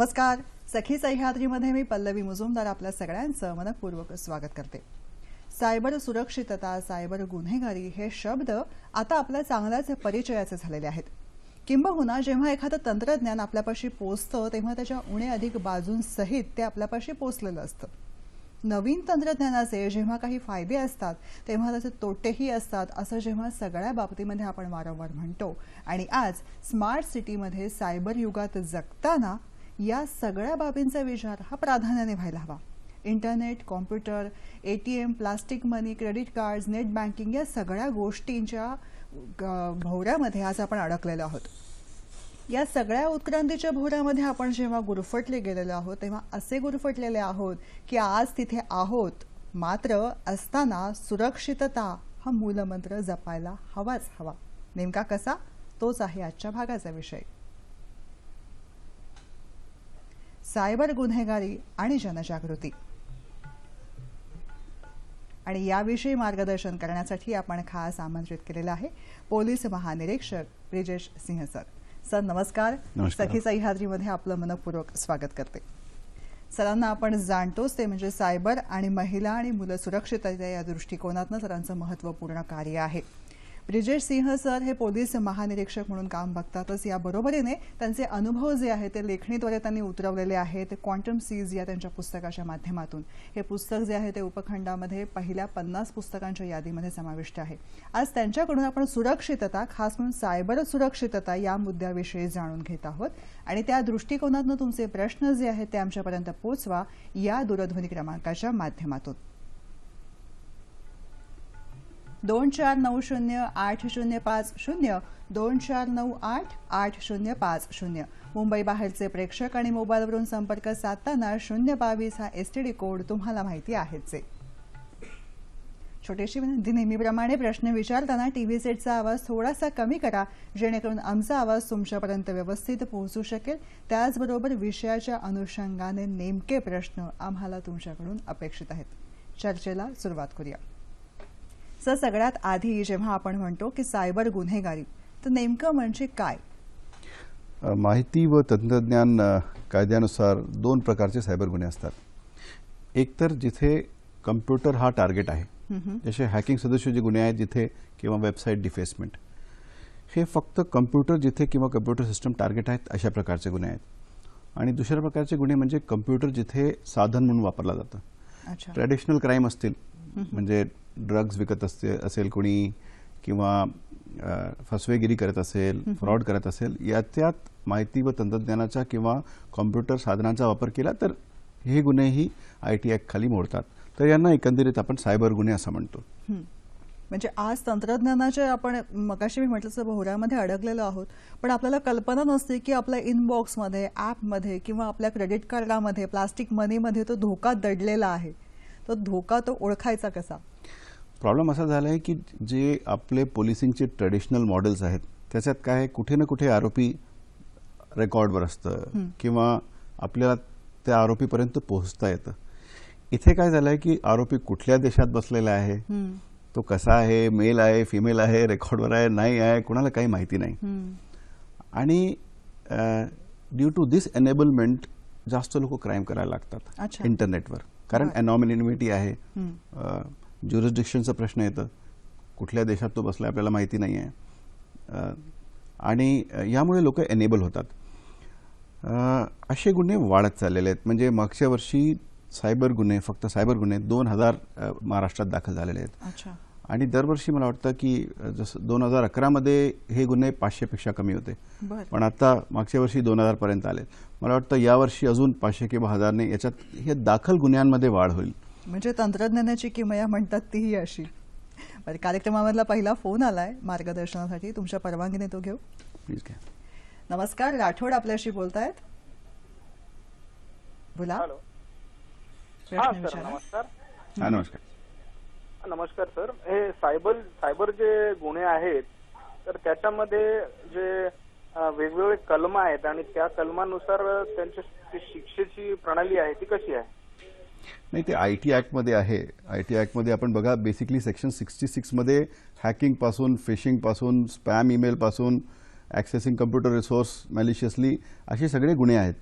नमस्कार सखी सह्याद्रीमध्ये मी पल्लवी मुजुमदार आपल्या सगळ्यांचं मनपूर्वक स्वागत करते सायबर सुरक्षितता सायबर गुन्हेगारी हे शब्द आता आपल्या चांगल्याच परिचयाचे झालेले आहेत किंबहुना जेव्हा एखादं तंत्रज्ञान आपल्यापाशी पोचतं तेव्हा त्याच्या उणे अधिक बाजूंसहित ते आपल्यापाशी पोचलेलं असतं नवीन तंत्रज्ञानाचे जेव्हा काही फायदे असतात तेव्हा त्याचे तोटेही असतात असं जेव्हा सगळ्या बाबतीमध्ये आपण वारंवार म्हणतो आणि आज स्मार्ट सिटीमध्ये सायबर युगात जगताना या सगळ्या बाबींचा विचार हा प्राधान्याने व्हायला हवा internet computer A T M plastic money credit cards net banking या सगळ्या गोष्टींच्या भोवऱ्यामध्ये आज आपण अडकलेलो आहोत या सगळ्या उत्क्रांतीच्या भोवऱ्यामध्ये आपण जेव्हा गुरफटले गेलेलो आहोत तेव्हा असे गुरफटलेले आहोत की आज तिथे आहोत मात्र असताना सुरक्षितता हा मूलमंत्र जपायला हवाच हवा नेमका कसा तोच आहे आजच्या भागाचा विषय सायबर गुन्हेगारी आणि जनजागृती आणि याविषयी मार्गदर्शन करण्यासाठी आपण खास आमंत्रित केलेलं आहे पोलीस महानिरीक्षक ब्रिजेश सिंह सर सर नमस्कार, सखी सह्याद्रीमध्ये आपलं मनपूर्वक स्वागत करते सरांना आपण जाणतोच ते म्हणजे सायबर आणि महिला आणि मुलं सुरक्षितता या दृष्टिकोनातनं सरांचं महत्वपूर्ण कार्य आहे ब्रिजेश सिंह सर हे पोलीस महानिरीक्षक म्हणून काम बघतातच बरोबरीने त्यांचे अनुभव जे आहेत ते लेखणीद्वारे त्यांनी उतरवलेले आहेत क्वांटम सीज या त्यांच्या पुस्तकाच्या माध्यमातून हे पुस्तक जे आहे ते उपखंडामध्ये पहिल्या पन्नास पुस्तकांच्या यादीमध्ये समाविष्ट आहे आज त्यांच्याकडून आपण सुरक्षितता खास म्हणून सायबर सुरक्षितता या मुद्द्याविषयी जाणून घेत आहोत आणि त्या दृष्टिकोनातून तुमचे प्रश्न जे आहेत ते आमच्यापर्यंत पोचवा या दूरध्वनी क्रमांकाच्या माध्यमातून दोन चार नऊ शून्य आठ शून्य पाच शून्य दोन चार नऊ आठ आठ शून्य पाच शून्य मुंबई बाहेरचे प्रेक्षक आणि मोबाईलवरून संपर्क साधताना शून्य बावीस हा एसटीडी कोड तुम्हाला माहिती आहेच छोटीशी विनंती नेहमीप्रमाणे प्रश्न विचारताना टीव्ही सेटचा आवाज थोडासा कमी करा जेणेकरून आमचा आवाज तुमच्यापर्यंत व्यवस्थित पोहोचू शकेल त्याचबरोबर विषयाच्या अनुषंगाने नेमके प्रश्न आम्हाला तुमच्याकडून अपेक्षित आहेत चर्चेला सुरुवात करूया सर सगळ्यात आधी जेव्हा आपण म्हणतो की सायबर गुन्हेगारी तर नेमकं म्हणजे काय माहिती व तंत्रज्ञान कायद्यानुसार दोन प्रकारचे सायबर गुन्हे असतात एकतर जिथे कम्प्युटर हा टार्गेट आहे जसे हॅकिंग सदस्य जे गुन्हे आहेत जिथे किंवा वेबसाईट डिफेसमेंट हे फक्त कम्प्युटर जिथे किंवा कम्प्युटर सिस्टम टार्गेट आहेत अशा प्रकारचे गुन्हे आहेत आणि दुसऱ्या प्रकारचे गुन्हे म्हणजे कम्प्युटर जिथे साधन म्हणून वापरला जातं ट्रॅडिशनल क्राईम असतील म्हणजे ड्रग्ज विकत असते असेल कोणी किंवा फसवेगिरी करत असेल फ्रॉड करत असेल त्यात माहिती व तंत्रज्ञानाचा किंवा कॉम्प्युटर साधनांचा वापर केला तर हे गुन्हेही आय टी ॲक्ट खाली मोडतात तर यांना एकंदरीत आपण सायबर गुन्हे असं म्हणतो म्हणजे आज तंत्रज्ञानाच्या आपण मगाशी मी म्हटलं तसं अडकलेलो आहोत पण आपल्याला कल्पना नसते की आपल्या इनबॉक्समध्ये ॲपमध्ये किंवा आपल्या क्रेडिट कार्डामध्ये प्लास्टिक मनीमध्ये तो धोका दडलेला आहे तो धोका तो ओळखायचा कसा प्रॉब्लेम असा झाला आहे की जे आपले पोलिसिंगचे ट्रेडिशनल मॉडेल्स आहेत त्याच्यात काय आहे कुठे ना कुठे आरोपी रेकॉर्डवर असतं किंवा आपल्याला त्या आरोपीपर्यंत पोहोचता येतं इथे काय झालंय की आरोपी कुठल्या देशात बसलेला आहे तो कसा आहे मेल आहे फिमेल आहे रेकॉर्डवर आहे नाही आहे कुणाला काही माहिती नाही आणि ड्यू टू दिस एनेबलमेंट जास्त लोक क्राईम करायला लागतात इंटरनेटवर कारण अनॉमिनिमिटी आहे ज्युरिस्डिक्शनचा प्रश्न येतं कुठल्या देशात तो बसला आपल्याला माहिती नाही आहे आणि यामुळे लोक एनेबल होतात असे गुन्हे वाढत चाललेले आहेत म्हणजे मागच्या वर्षी सायबर गुन्हे फक्त सायबर गुन्हे दोन हजार महाराष्ट्रात दाखल झालेले आहेत आणि दरवर्षी मला वाटतं की जसं दोन हजार अकरामध्ये हे गुन्हे पाचशेपेक्षा कमी होते पण आता मागच्या वर्षी दोन हजारपर्यंत आले मला वाटतं यावर्षी अजून पाचशे किंवा हजारने याच्यात हे दाखल गुन्ह्यांमध्ये वाढ होईल म्हणजे तंत्रज्ञानाची किमया म्हणतात तीही अशी बरं कार्यक्रमामधला पहिला फोन आलाय मार्गदर्शनासाठी तुमच्या परवानगीने तो घेऊ प्लीज घ्या नमस्कार राठोड आपल्याशी बोलतायत बोला नमस्कार नमस्कार नमस्कार सर हे सायबर सायबर जे गुन्हे आहेत तर त्याच्यामध्ये जे वेगवेगळे कलम आहेत आणि त्या कलमानुसार त्यांच्या शिक्षेची प्रणाली आहे ती कशी आहे नाही ते आय टी ॲक्टमध्ये आहे आय टी ॲक्टमध्ये आपण बघा बेसिकली सेक्शन सिक्स्टी सिक्समध्ये हॅकिंगपासून फिशिंगपासून स्पॅम ईमेलपासून ॲक्सेसिंग कम्प्युटर रिसोर्स मॅलिशियसली असे सगळे गुन्हे आहेत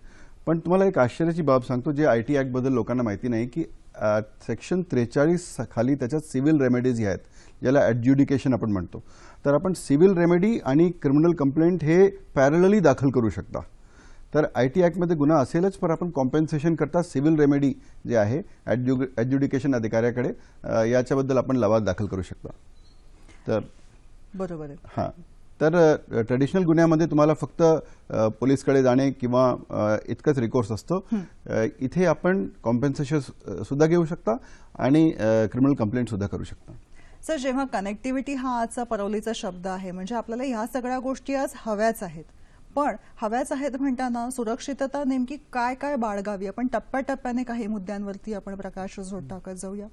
पण तुम्हाला एक आश्चर्याची बाब सांगतो जे आय टी ॲक्टबद्दल लोकांना माहिती नाही की सेक्शन त्रेचाळीस खाली त्याच्यात सिव्हिल रेमेडीज आहेत ज्याला ॲडज्युडिकेशन आपण म्हणतो तर आपण सिव्हिल रेमेडी आणि क्रिमिनल कंप्लेंट हे पॅरलली दाखल करू शकता तर आय टी ॲक्टमध्ये गुन्हा असेलच पण आपण कॉम्पेन्सेशन करता सिव्हिल रेमेडी जे आहे ॲडज्यु ॲज्युडिकेशन अधिकाऱ्याकडे याच्याबद्दल आपण लवाद दाखल करू शकतो तर बरोबर आहे हां तर ट्रेडिशनल गुन्ह्यामध्ये तुम्हाला फक्त पोलीसकडे जाणे किंवा इतकंच रिकोर्स असतो इथे आपण कॉम्पेन्सेशन सुद्धा घेऊ शकता आणि क्रिमिनल कंप्लेंट सुद्धा करू शकता सर जेव्हा कनेक्टिव्हिटी हा आजचा परवलीचा शब्द आहे म्हणजे आपल्याला ह्या सगळ्या गोष्टी आज हव्याच आहेत पण हव्याच आहेत म्हणताना सुरक्षितता नेमकी काय काय बाळगावी आपण टप्प्याटप्प्याने काही मुद्द्यांवरती आपण प्रकाश झोड टाकत जाऊया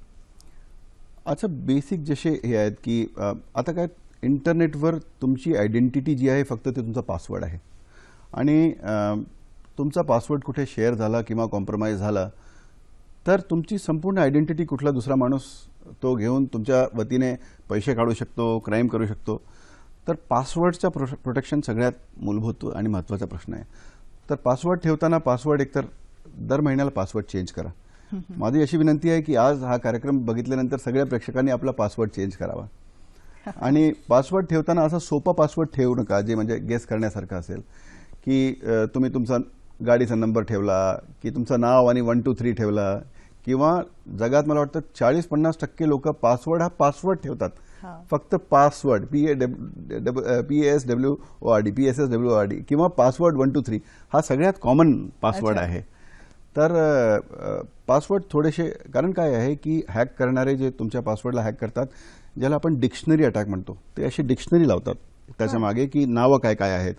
अच्छा बेसिक जसे हे आहेत की आता काय इंटरनेटवर तुमची आयडेंटिटी जी आहे फक्त ते तुमचा पासवर्ड आहे आणि तुमचा पासवर्ड कुठे शेअर झाला किंवा कॉम्प्रोमाइज झाला तर तुमची संपूर्ण आयडेंटिटी कुठला दुसरा माणूस तो घेऊन तुमच्या वतीने पैसे काढू शकतो क्राईम करू शकतो तर पासवर्डचा प्रोटेक्शन सगळ्यात मूलभूत आणि महत्त्वाचा प्रश्न आहे तर पासवर्ड ठेवताना पासवर्ड एकतर दर महिन्याला पासवर्ड चेंज करा माझी अशी विनंती आहे की आज हा कार्यक्रम बघितल्यानंतर सगळ्या प्रेक्षकांनी आपला पासवर्ड चेंज करावा आणि पासवर्ड ठेवताना असा सोपा पासवर्ड ठेवू नका जे म्हणजे गेस करण्यासारखा असेल की तुम्ही तुमचा गाडीचा नंबर ठेवला की तुमचं नाव आणि वन टू थ्री ठेवला किंवा जगात मला वाटतं चाळीस पन्नास टक्के लोक पासवर्ड हा पासवर्ड ठेवतात फक्त पासवर्ड पी ए डब P S W O R D P S S W R D किंवा पासवर्ड वन टू थ्री हा सगळ्यात कॉमन पासवर्ड आहे तर पासवर्ड थोडेसे कारण काय आहे की हॅक करणारे जे तुमच्या पासवर्डला हॅक करतात ज्याला आपण डिक्शनरी अटॅक म्हणतो ते अशी डिक्शनरी लावतात त्याच्या मागे की नावं काय काय आहेत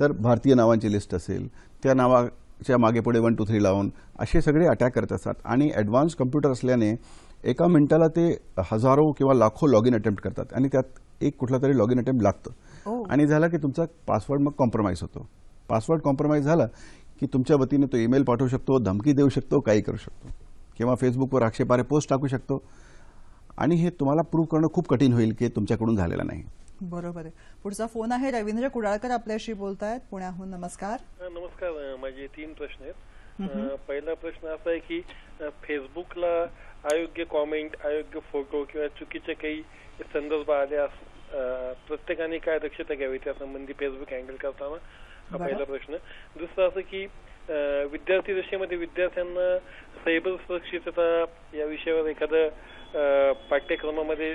तर भारतीय नावांची लिस्ट असेल त्या नावा च्या मागे पुढे वन टू थ्री लावून असे सगळे अटॅक करत असतात आणि ॲडव्हान्स कम्प्युटर असल्याने एका मिनिटाला ते हजारो किंवा लाखो लॉग इन अटेम्प्ट करतात आणि त्यात एक कुठला तरी लॉग इन अटेम्प्ट लागतं आणि झालं की तुमचा पासवर्ड मग कॉम्प्रोमाइज होतो पासवर्ड कॉम्प्रोमाइज झाला की तुमच्या वतीने तो ईमेल पाठवू शकतो धमकी देऊ शकतो काही करू शकतो किंवा फेसबुकवर आक्षेपारे पोस्ट टाकू शकतो आणि हे तुम्हाला प्रूव्ह करणं खूप कठीण होईल की तुमच्याकडून झालेलं नाही बरोबर आहे पुढचा फोन आहे रवींद्र कुडाळकर आपल्याशी बोलतायत पुण्याहून नमस्कार नमस्कार माझे तीन प्रश्न आहेत पहिला प्रश्न असा आहे की फेसबुकला अयोग्य कॉमेंट अयोग्य फोटो किंवा चुकीचे काही संदर्भ अस प्रत्येकाने काय दक्षता घ्यावी त्यासंबंधी फेसबुक हँडल करताना हा पहिला प्रश्न दुसरा असं की विद्यार्थी दशेमध्ये विद्यार्थ्यांना सायबर सुरक्षितता या विषयावर एखादं पाठ्यक्रमामध्ये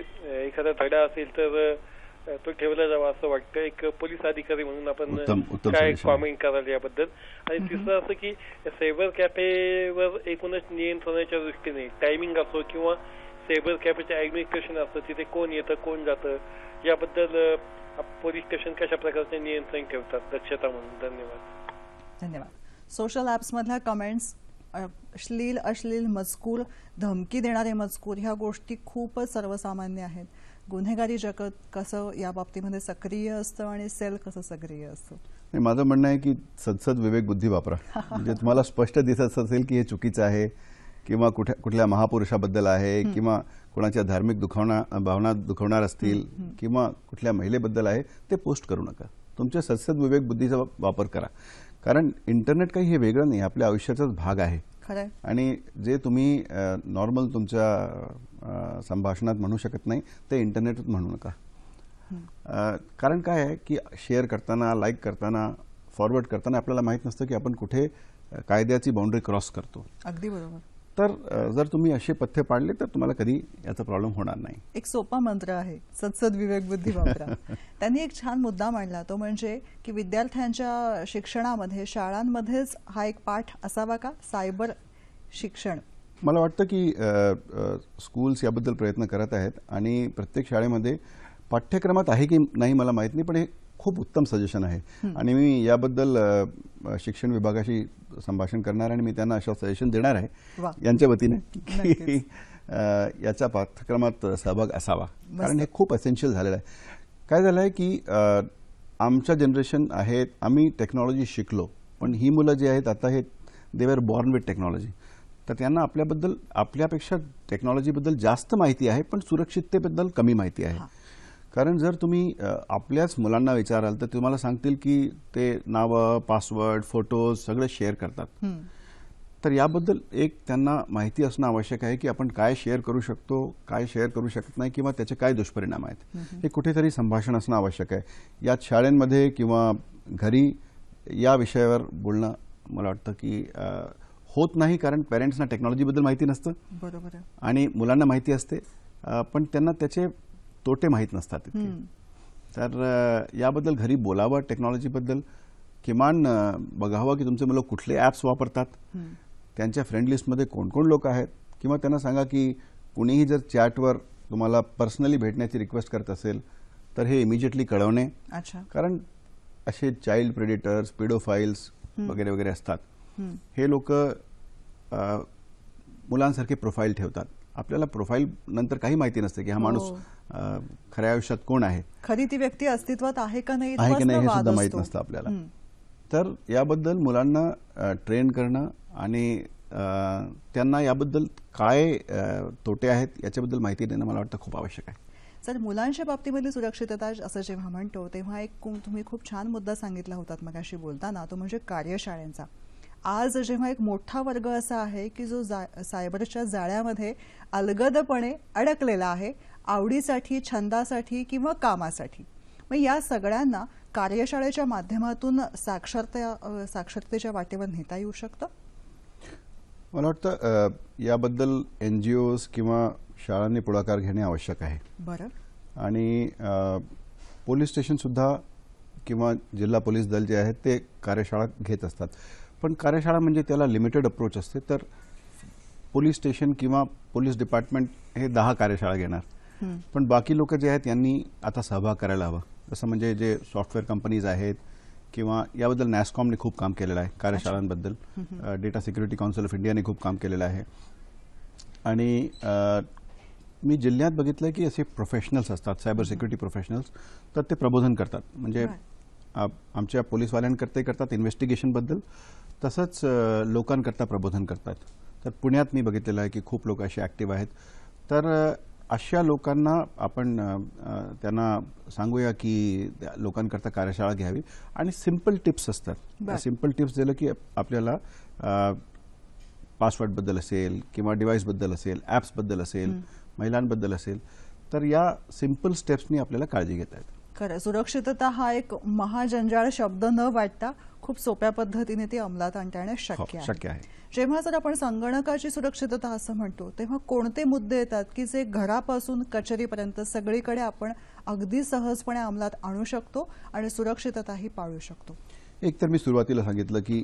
एखादा धडा असेल तर तो ठेवला जावा असं वाटतं एक पोलीस अधिकारी म्हणून आपण काय कॉमेंट कराल याबद्दल आणि तिसरं असं की सायबर कॅफेवर एकूणच नियंत्रणाच्या दृष्टीने टायमिंग असो किंवा सायबर कॅफेचं ऍडमिनिस्ट्रेशन असतं तिथे कोण येतं कोण जातं याबद्दल पोलीस स्टेशन कशा प्रकारचे नियंत्रण ठेवतात दक्षता म्हणून धन्यवाद धन्यवाद सोशल मधल्या कमेंट्स अश्लील अश्लील मजकूर धमकी देणारे मजकूर ह्या गोष्टी खूपच सर्वसामान्य आहेत गुन्हेगारी जगत कसं या बाबतीमध्ये सक्रिय असतं आणि सेल कसं सक्रिय असतं माझं म्हणणं आहे की सदसद विवेक बुद्धी वापरा म्हणजे तुम्हाला स्पष्ट दिसत असेल की हे चुकीचं आहे किंवा कुठ्या कुठल्या महापुरुषाबद्दल आहे किंवा कोणाच्या धार्मिक दुखावणा भावना दुखवणार असतील किंवा कुठल्या महिलेबद्दल आहे ते पोस्ट करू नका तुमच्या सदसद विवेक बुद्धीचा वापर करा कारण इंटरनेट काही हे वेगळं नाही आपल्या आयुष्याचाच भाग आहे आणि जे तुम्ही नॉर्मल तुमच्या संभाषणात म्हणू शकत नाही ते इंटरनेटवर म्हणू नका कारण काय आहे की शेअर करताना लाईक करताना फॉरवर्ड करताना आपल्याला माहीत नसतं की आपण कुठे कायद्याची बाउंड्री क्रॉस करतो अगदी बरोबर तर जर तुम्ही असे पथ्य पाडले तर तुम्हाला कधी याचा प्रॉब्लेम होणार नाही एक सोपा मंत्र आहे सदसद विवेक बुद्धी वापरा त्यांनी एक छान मुद्दा मांडला तो म्हणजे की विद्यार्थ्यांच्या शिक्षणामध्ये शाळांमध्येच हा एक पाठ असावा का सायबर शिक्षण मला वाटतं की स्कूल्स याबद्दल प्रयत्न करत आहेत आणि प्रत्येक शाळेमध्ये पाठ्यक्रमात आहे की नाही मला माहीत नाही पण हे खूप उत्तम सजेशन आहे आणि मी याबद्दल शिक्षण विभागाशी संभाषण करणार आणि मी त्यांना अशा सजेशन देणार आहे यांच्या वतीने की याचा पाठ्यक्रमात सहभाग असावा कारण हे खूप असेन्शियल झालेलं आहे काय झालं आहे की आमच्या जनरेशन आहेत आम्ही टेक्नॉलॉजी शिकलो पण ही मुलं जी आहेत आता हे they they were born with technology तर त्यांना आपल्याबद्दल आपल्यापेक्षा टेक्नॉलॉजीबद्दल जास्त माहिती आहे पण सुरक्षिततेबद्दल कमी माहिती आहे कारण जर तुम्ही आपल्याच मुलांना विचाराल तर तुम्हाला सांगतील की ते नावं पासवर्ड फोटोज सगळे शेअर करतात तर याबद्दल एक त्यांना माहिती असणं आवश्यक आहे की आपण काय शेअर करू शकतो काय शेअर करू शकत नाही किंवा त्याचे काय दुष्परिणाम आहेत हे कुठेतरी संभाषण असणं आवश्यक आहे यात शाळेमध्ये किंवा घरी या विषयावर बोलणं मला वाटतं की होत नाही कारण पेरेंट्सना टेक्नॉलॉजीबद्दल माहिती नसतं बरोबर आणि मुलांना माहिती असते पण त्यांना त्याचे तोटे माहीत नसतात इतके तर याबद्दल घरी बोलावं टेक्नॉलॉजीबद्दल किमान बघावं की तुमचे मुलं कुठले ॲप्स वापरतात त्यांच्या फ्रेंड लिस्टमध्ये कोण लोक आहेत किंवा त्यांना सांगा की कुणीही जर चॅटवर तुम्हाला पर्सनली भेटण्याची रिक्वेस्ट करत असेल तर हे इमिजिएटली कळवणे कारण असे चाइल्ड प्रेडिटर्स पिडोफाईल्स वगैरे वगैरे असतात हे लोक मुलांसारखे प्रोफाईल ठेवतात आपल्याला प्रोफाईल नंतर काही माहिती नसते की हा माणूस हो. खऱ्या आयुष्यात कोण आहे खरी ती व्यक्ती अस्तित्वात आहे का नाही आहे की नाही हे सुद्धा माहीत नसतं आपल्याला तर याबद्दल मुलांना ट्रेन करणं आणि त्यांना याबद्दल काय तोटे आहेत याच्याबद्दल माहिती देणं मला वाटतं खूप आवश्यक आहे सर मुलांच्या बाबतीमधली सुरक्षितता असं जेव्हा म्हणतो तेव्हा एक तुम्ही खूप छान मुद्दा सांगितला होतात मगाशी बोलताना तो म्हणजे कार्यशाळेंचा आज जेव्हा एक मोठा वर्ग असा आहे की जो सायबरच्या जाळ्यामध्ये अलगदपणे अडकलेला आहे आवडीसाठी छंदासाठी किंवा कामासाठी मग या सगळ्यांना कार्यशाळेच्या माध्यमातून साक्षरता साक्षरतेच्या वाटेवर नेता येऊ शकतं मला वाटतं याबद्दल एन जी किंवा शाळांनी पुढाकार घेणे आवश्यक आहे बरं आणि पोलीस स्टेशनसुद्धा किंवा जिल्हा पोलीस दल जे आहेत ते कार्यशाळा घेत असतात पण कार्यशाळा म्हणजे त्याला लिमिटेड अप्रोच असते तर पोलीस स्टेशन किंवा पोलीस डिपार्टमेंट हे दहा कार्यशाळा घेणार पण बाकी लोक जे आहेत यांनी आता सहभाग करायला हवा जसं म्हणजे जे सॉफ्टवेअर कंपनीज आहेत किंवा याबद्दल नॅसकॉमने खूप काम केलेलं आहे कार्यशाळांबद्दल डेटा सिक्युरिटी काउन्सिल ऑफ इंडियाने खूप काम केलेलं आहे आणि मी जिल्ह्यात बघितलं की असे प्रोफेशनल्स असतात सायबर सिक्युरिटी प्रोफेशनल्स तर ते प्रबोधन करतात म्हणजे आमच्या पोलिसवाल्यांकरते करतात इन्व्हेस्टिगेशनबद्दल तसंच लोकांकरता प्रबोधन करतात तर पुण्यात मी बघितलेलं आहे की खूप लोक असे ॲक्टिव्ह आहेत तर अशा लोकांना आपण त्यांना सांगूया की लोकांकरता कार्यशाळा घ्यावी आणि सिंपल टिप्स असतात सिम्पल टिप्स दिलं की आपल्याला पासवर्डबद्दल असेल किंवा डिव्हाइसबद्दल असेल बद्दल असेल महिलांबद्दल असेल तर या सिम्पल स्टेप्सनी आपल्याला काळजी घेता येते खरं सुरक्षितता हा एक महाजंजाळ शब्द न वाटता खूप सोप्या पद्धतीने ते अंमलात आणता हो, शक्य शक्य आहे जेव्हा जर आपण संगणकाची सुरक्षितता असं म्हणतो तेव्हा कोणते मुद्दे येतात की जे घरापासून कचेरीपर्यंत सगळीकडे आपण अगदी सहजपणे अंमलात आणू शकतो आणि सुरक्षितताही पाळू शकतो एक तर मी सुरुवातीला सांगितलं की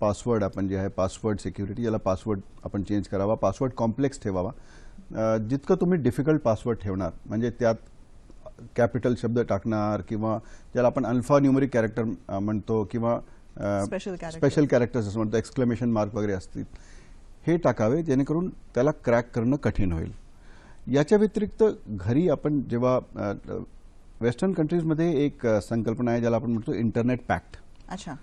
पासवर्ड आपण जे आहे पासवर्ड सिक्युरिटी याला पासवर्ड आपण चेंज करावा पासवर्ड कॉम्प्लेक्स ठेवावा जितकं तुम्ही डिफिकल्ट पासवर्ड ठेवणार म्हणजे त्यात कॅपिटल शब्द टाकणार किंवा ज्याला आपण अल्फा न्युमरिक कॅरेक्टर म्हणतो किंवा स्पेशल कॅरेक्टर्स असं म्हणतात एक्सक्लेमेशन मार्क वगैरे असतील हे टाकावे जेणेकरून त्याला क्रॅक करणं कठीण होईल याच्या व्यतिरिक्त घरी आपण जेव्हा वेस्टर्न कंट्रीजमध्ये एक संकल्पना आहे ज्याला आपण म्हणतो इंटरनेट पॅक्ट अच्छा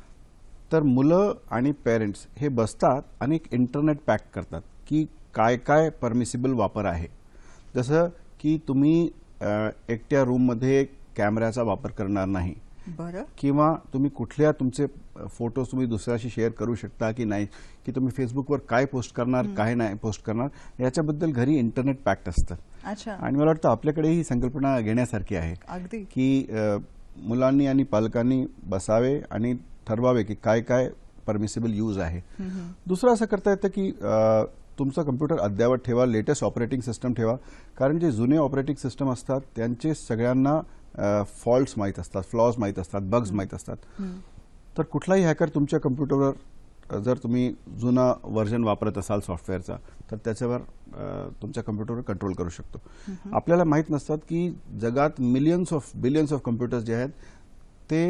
तर मुलं आणि पेरेंट्स हे बसतात आणि एक इंटरनेट पॅक्ट करतात की काय काय परमिसिबल वापर आहे जसं की तुम्ही एकट्या रूममध्ये कॅमेऱ्याचा वापर करणार नाही किंवा तुम्ही कुठल्या तुमचे फोटोज तुम्ही दुसऱ्याशी शेअर करू शकता की नाही की तुम्ही फेसबुकवर काय पोस्ट करणार काय नाही पोस्ट करणार याच्याबद्दल घरी इंटरनेट पॅक्ट असतं अच्छा आणि मला वाटतं आपल्याकडे ही संकल्पना घेण्यासारखी आहे अगदी की मुलांनी आणि पालकांनी बसावे आणि ठरवावे की काय काय परमिसेबल यूज आहे दुसरं असं करता येतं की तुमचा कम्प्युटर अद्यावत ठेवा लेटेस्ट ऑपरेटिंग सिस्टम ठेवा कारण जे जुने ऑपरेटिंग सिस्टम असतात त्यांचे सगळ्यांना फॉल्ट्स माहीत असतात फ्लॉज माहीत असतात बग्स माहीत असतात तर कुठलाही हॅकर तुमच्या कम्प्युटरवर जर तुम्ही जुना व्हर्जन वापरत असाल सॉफ्टवेअरचा तर त्याच्यावर तुमच्या कम्प्युटरवर कंट्रोल करू शकतो आपल्याला माहीत नसतात की जगात millions of billions of computers जे आहेत ते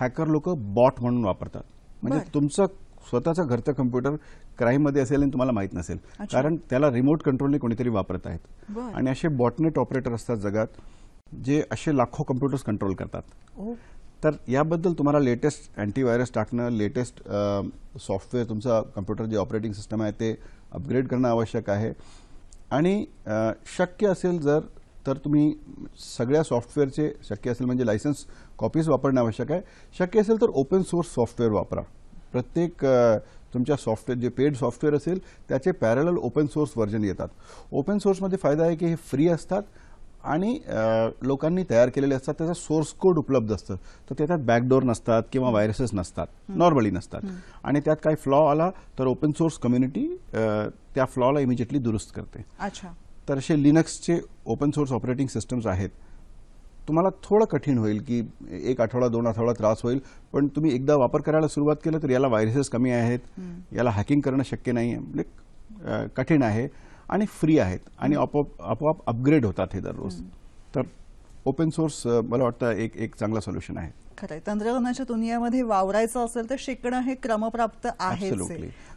हॅकर लोक बॉट म्हणून वापरतात म्हणजे तुमचं स्वतःचा घरचं कम्प्युटर क्राईममध्ये असेल आणि तुम्हाला माहीत नसेल कारण त्याला रिमोट कंट्रोलने कोणीतरी वापरत आहेत आणि असे बॉटनेट ऑपरेटर असतात जगात जे असे लाखो कम्प्युटर्स कंट्रोल करतात हो. तर याबद्दल तुम्हाला लेटेस्ट अँटीव्हायरस टाकणं लेटेस्ट सॉफ्टवेअर तुमचा कम्प्युटर जे ऑपरेटिंग सिस्टम आहे ते अपग्रेड करणं आवश्यक आहे आणि शक्य असेल जर तर तुम्ही सगळ्या सॉफ्टवेअरचे शक्य असेल म्हणजे लायसन्स कॉपीज वापरणं आवश्यक आहे शक्य असेल तर ओपन सोर्स सॉफ्टवेअर वापरा प्रत्येक तुमच्या सॉफ्टवेअर जे पेड सॉफ्टवेअर असेल त्याचे पॅरल ओपन सोर्स व्हर्जन येतात ओपन सोर्समध्ये फायदा आहे की हे फ्री असतात आणि लोकांनी तयार केलेले असतात त्याचा सोर्स कोड उपलब्ध असतं तर त्याच्यात बॅकडोर नसतात किंवा व्हायरसेस नसतात नॉर्मली नसतात आणि त्यात काही फ्लॉ आला तर ओपन सोर्स कम्युनिटी त्या फ्लॉला इमिजिएटली दुरुस्त करते अच्छा तर असे लिनक्सचे ओपन सोर्स ऑपरेटिंग सिस्टम्स आहेत तुम्हाला थोडं कठीण होईल की एक आठवडा दोन आठवडा त्रास होईल पण तुम्ही एकदा वापर करायला सुरुवात केलं तर याला व्हायरसेस कमी आहेत याला हॅकिंग करणं शक्य नाही म्हणजे कठीण आहे आणि फ्री आहेत आणि आपोआप अपग्रेड होतात हे दररोज तर ओपन सोर्स मला वाटतं एक एक चांगला सोल्युशन आहे खरंय तंत्रज्ञानाच्या दुनियामध्ये वावरायचं असेल तर शिकणं हे क्रमप्राप्त आहे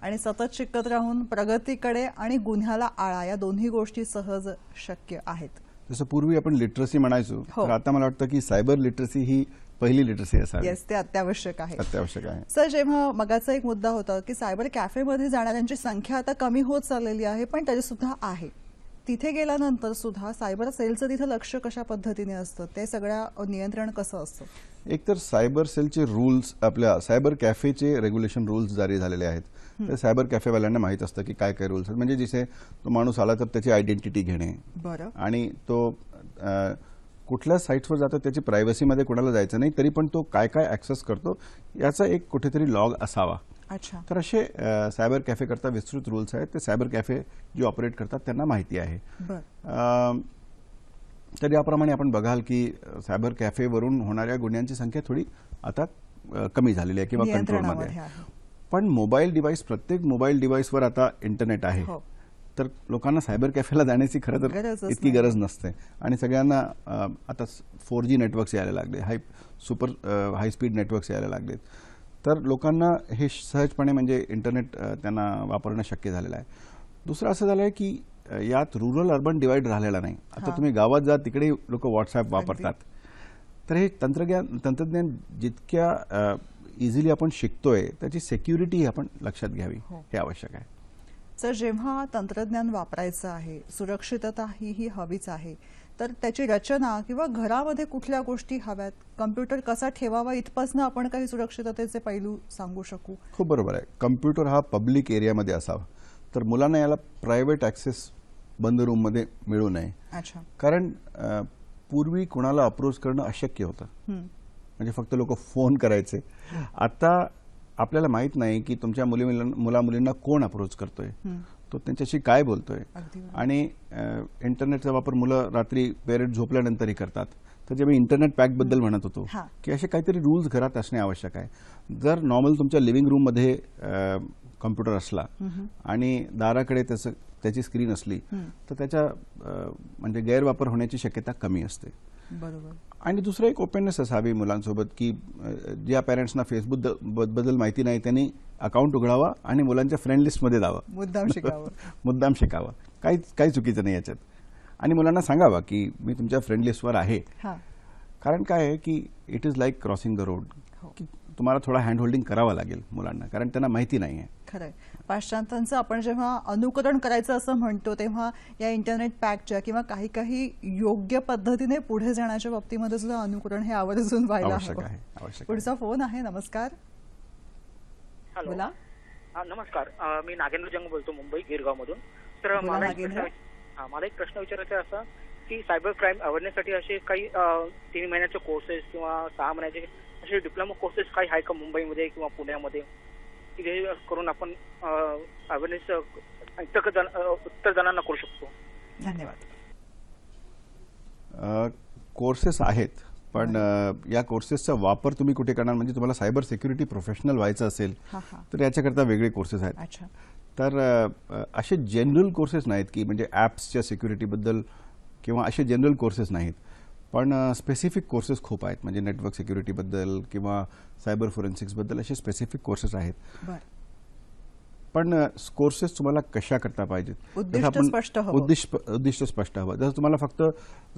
आणि सतत शिकत राहून प्रगतीकडे आणि गुन्ह्याला आळा या दोन्ही गोष्टी सहज शक्य आहेत जसं पूर्वी आपण लिटरसी म्हणायचो हो. तर आता मला वाटतं की सायबर लिटरसी ही पहिली लिटरसी असावी येस ते अत्यावश्यक आहे अत्यावश्यक आहे सर जेव्हा मगाचा एक मुद्दा होता की सायबर कॅफेमध्ये जाणाऱ्यांची संख्या आता कमी होत चाललेली आहे पण तरी सुद्धा आहे तिथे गेल्यानंतर सुद्धा सायबर सेलचं तिथं लक्ष कशा पद्धतीने असतं ते सगळ्या नियंत्रण कसं असतं एक तर सायबर सेलचे रूल्स आपल्या सायबर कॅफेचे रेग्युलेशन रूल्स जारी झालेले आहेत तर सायबर कॅफेवाल्यांना माहीत असतं की काय काय रूल्स आहेत म्हणजे जिथे तो माणूस आला तर त्याची आयडेंटिटी घेणे आणि तो कुठल्या साईट्सवर जातो त्याची प्रायव्हसीमध्ये कुणाला जायचं नाही तरी पण तो काय काय ऍक्सेस करतो याचा एक कुठेतरी लॉग असावा तर असे सायबर कॅफे करता विस्तृत रूल्स आहेत ते सायबर कॅफे जे ऑपरेट करतात त्यांना माहिती आहे तर याप्रमाणे आपण बघाल की सायबर कॅफेवरून होणाऱ्या गुन्ह्यांची संख्या थोडी आता कमी झालेली आहे किंवा कंट्रोलमध्ये पण मोबाईल डिव्हाइस प्रत्येक मोबाईल डिव्हाइसवर आता इंटरनेट आहे हो. तर लोकांना सायबर कॅफेला जाण्याची खरं तर इतकी गरज नसते आणि सगळ्यांना आता फोर जी नेटवर्क्स यायला लागले हाय सुपर हायस्पीड नेटवर्क्स यायला लागलेत तर लोकांना हे सहजपणे म्हणजे इंटरनेट त्यांना वापरणं शक्य झालेलं आहे दुसरं असं झालं आहे की यात रुरल अर्बन डिवाईड राहिलेला नाही आता तुम्ही गावात जा तिकडे लोक व्हॉट्सॲप वापरतात तर हे तंत्रज्ञान तंत्रज्ञान जितक्या इझिली आपण शिकतोय त्याची सेक्युरिटी आपण लक्षात घ्यावी हो. हे आवश्यक आहे तर जेव्हा तंत्रज्ञान वापरायचं आहे सुरक्षितता ही ही हवीच आहे तर त्याची रचना किंवा घरामध्ये कुठल्या गोष्टी हव्यात कम्प्युटर कसा ठेवावा इथपासनं आपण काही सुरक्षिततेचे पैलू सांगू शकू खूप बरोबर आहे कम्प्युटर हा पब्लिक एरियामध्ये असावा तर मुलांना याला प्रायव्हेट ॲक्सेस बंद रूममध्ये मिळू नये अच्छा कारण पूर्वी कुणाला अप्रोच करणं अशक्य होतं म्हणजे फक्त लोक फोन करायचे आता आपल्याला माहित नाही की तुमच्या मुली मुला मुलींना कोण अप्रोच करतोय तो त्यांच्याशी काय बोलतोय आणि इंटरनेटचा वापर मुलं रात्री पेरेंट झोपल्यानंतरही करतात तर जे मी इंटरनेट पॅक बद्दल म्हणत होतो की असे काहीतरी रूल्स घरात असणे आवश्यक आहे जर नॉर्मल तुमच्या लिव्हिंग रूम मध्ये कम्प्युटर असला आणि दाराकडे त्याचं त्याची स्क्रीन असली तर त्याचा म्हणजे गैरवापर होण्याची शक्यता कमी असते आणि दुसरं एक ओपननेस असावी मुलांसोबत की ज्या पेरेंट्सना फेसबुक बद्दल माहिती नाही त्यांनी अकाउंट उघडावा आणि मुलांच्या फ्रेंड लिस्टमध्ये द्यावा मुद्दाम शिकावं मुद्दाम शिकावं काही काही चुकीचं नाही याच्यात आणि मुलांना सांगावा की मी तुमच्या फ्रेंड लिस्टवर आहे कारण काय आहे की it is like crossing the road की तुम्हाला थोडा हँड होल्डिंग करावा लागेल मुलांना कारण त्यांना माहिती नाही आहे खरं पाश्चात्यांचं आपण जेव्हा अनुकरण करायचं असं म्हणतो तेव्हा या इंटरनेट पॅकच्या किंवा काही काही योग्य पद्धतीने पुढे जाण्याच्या बाबतीमध्ये सुद्धा अनुकरण हे आवर्जून व्हायला पुढचा फोन आहे नमस्कार बोला नमस्कार मी नागेंद्र जंग बोलतो मुंबई गिरगाव मधून तर मला एक प्रश्न विचारायचा असा की सायबर क्राईम साठी असे काही तीन महिन्याचे कोर्सेस किंवा सहा महिन्याचे असे डिप्लोमा कोर्सेस काही आहे का मुंबईमध्ये किंवा पुण्यामध्ये करून आपण अवेअरनेस जणांना करू शकतो धन्यवाद कोर्सेस आहेत पण या कोर्सेसचा वापर तुम्ही कुठे करणार म्हणजे तुम्हाला सायबर सिक्युरिटी प्रोफेशनल व्हायचं असेल तर याच्याकरता वेगळे कोर्सेस आहेत तर असे जनरल कोर्सेस नाहीत की म्हणजे ॲप्सच्या सिक्युरिटीबद्दल किंवा असे जनरल कोर्सेस नाहीत पण स्पेसिफिक कोर्सेस खूप आहेत म्हणजे नेटवर्क सिक्युरिटीबद्दल किंवा सायबर बद्दल असे स्पेसिफिक कोर्सेस आहेत पण कोर्सेस तुम्हाला कशा करता पाहिजेत उद्दिष्ट उद्दिष्ट स्पष्ट हवं जसं तुम्हाला फक्त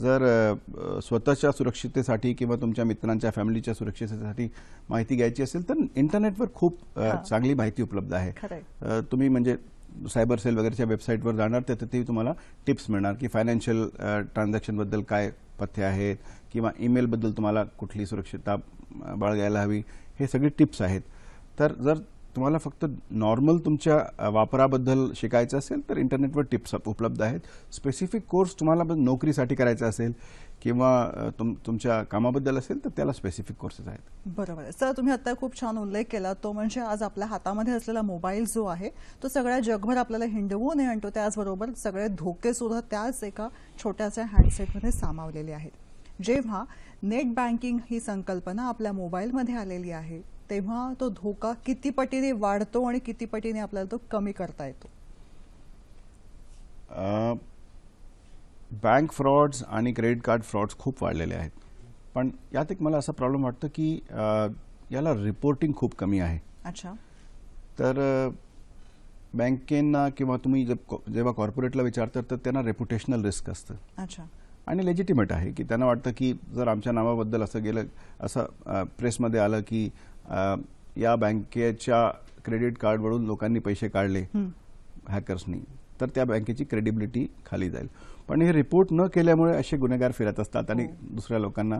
जर स्वतःच्या सुरक्षितेसाठी किंवा तुमच्या मित्रांच्या फॅमिलीच्या सुरक्षितेसाठी माहिती घ्यायची असेल तर इंटरनेटवर खूप चांगली माहिती उपलब्ध आहे तुम्ही म्हणजे सायबर सेल वगैरेच्या वेबसाईटवर जाणार तर तिथे तुम्हाला टिप्स मिळणार की फायनान्शियल ट्रान्झॅक्शनबद्दल काय पथ्य आहेत किंवा ईमेलबद्दल तुम्हाला कुठली सुरक्षितता बाळगायला हवी हे सगळे टिप्स आहेत तर जर तुम्हाला फक्त नॉर्मल तुमच्या वापराबद्दल शिकायचं असेल तर इंटरनेटवर टिप्स उपलब्ध आहेत स्पेसिफिक कोर्स तुम्हाला नोकरीसाठी करायचा असेल किंवा तुम तुमच्या कामाबद्दल असेल तर त्याला स्पेसिफिक कोर्सेस आहेत बरोबर सर तुम्ही आता खूप छान उल्लेख केला तो म्हणजे आज आपल्या हातामध्ये असलेला मोबाईल जो आहे तो सगळ्या जगभर आपल्याला हिंडवू नये आणतो त्याचबरोबर सगळे धोके सुद्धा त्याच एका छोट्याशा हँडसेटमध्ये सामावलेले आहेत जेव्हा नेट बँकिंग ही संकल्पना आपल्या मोबाईलमध्ये आलेली आहे तेव्हा तो धोका किती पटीने वाढतो आणि किती पटीने आपल्याला तो कमी करता येतो बँक फ्रॉड्स आणि क्रेडिट कार्ड फ्रॉड्स खूप वाढलेले आहेत पण यात एक मला असा प्रॉब्लेम वाटतो की याला रिपोर्टिंग खूप कमी आहे अच्छा तर बँकेंना किंवा तुम्ही जेव्हा कॉर्पोरेटला विचारतात तर त्यांना रेप्युटेशनल रिस्क असतं अच्छा आणि लेजिटिमेट आहे की त्यांना वाटतं की जर आमच्या नावाबद्दल असं गेलं असं प्रेसमध्ये आलं की या बँकेच्या क्रेडिट कार्डवरून लोकांनी पैसे काढले हॅकर्सनी तर त्या बँकेची क्रेडिबिलिटी खाली जाईल पण हे रिपोर्ट न केल्यामुळे असे गुन्हेगार फिरत असतात आणि हो. दुसऱ्या लोकांना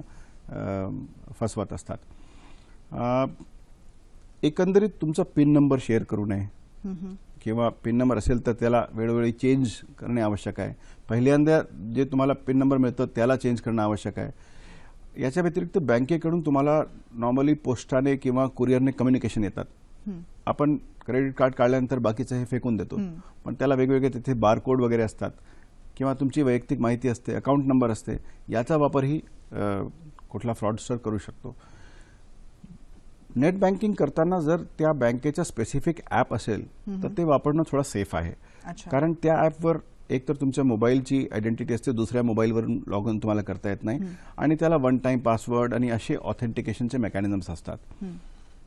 फसवत असतात एकंदरीत तुमचा पिन नंबर शेअर करू नये किंवा पिन नंबर असेल तर त्याला वेळोवेळी चेंज करणे आवश्यक आहे पहिल्यांदा जे तुम्हाला पिन नंबर मिळतो त्याला चेंज करणं आवश्यक आहे याच्या व्यतिरिक्त बँकेकडून तुम्हाला नॉर्मली पोस्टाने किंवा कुरिअरने कम्युनिकेशन येतात आपण क्रेडिट कार्ड काढल्यानंतर बाकीचं हे फेकून देतो पण त्याला वेगवेगळे तिथे बारकोड वगैरे असतात किंवा तुमची वैयक्तिक माहिती असते अकाउंट नंबर असते याचा वापरही कुठला फ्रॉडस्टर करू शकतो नेट बँकिंग करताना जर त्या बँकेच्या स्पेसिफिक ॲप असेल तर ते वापरणं थोडा सेफ आहे कारण त्या ॲपवर एक तर तुमच्या मोबाईलची आयडेंटिटी असते दुसऱ्या मोबाईलवरून लॉग इन तुम्हाला करता येत नाही आणि त्याला वन टाइम पासवर्ड आणि असे ऑथेंटिकेशनचे मेकॅनिझम्स असतात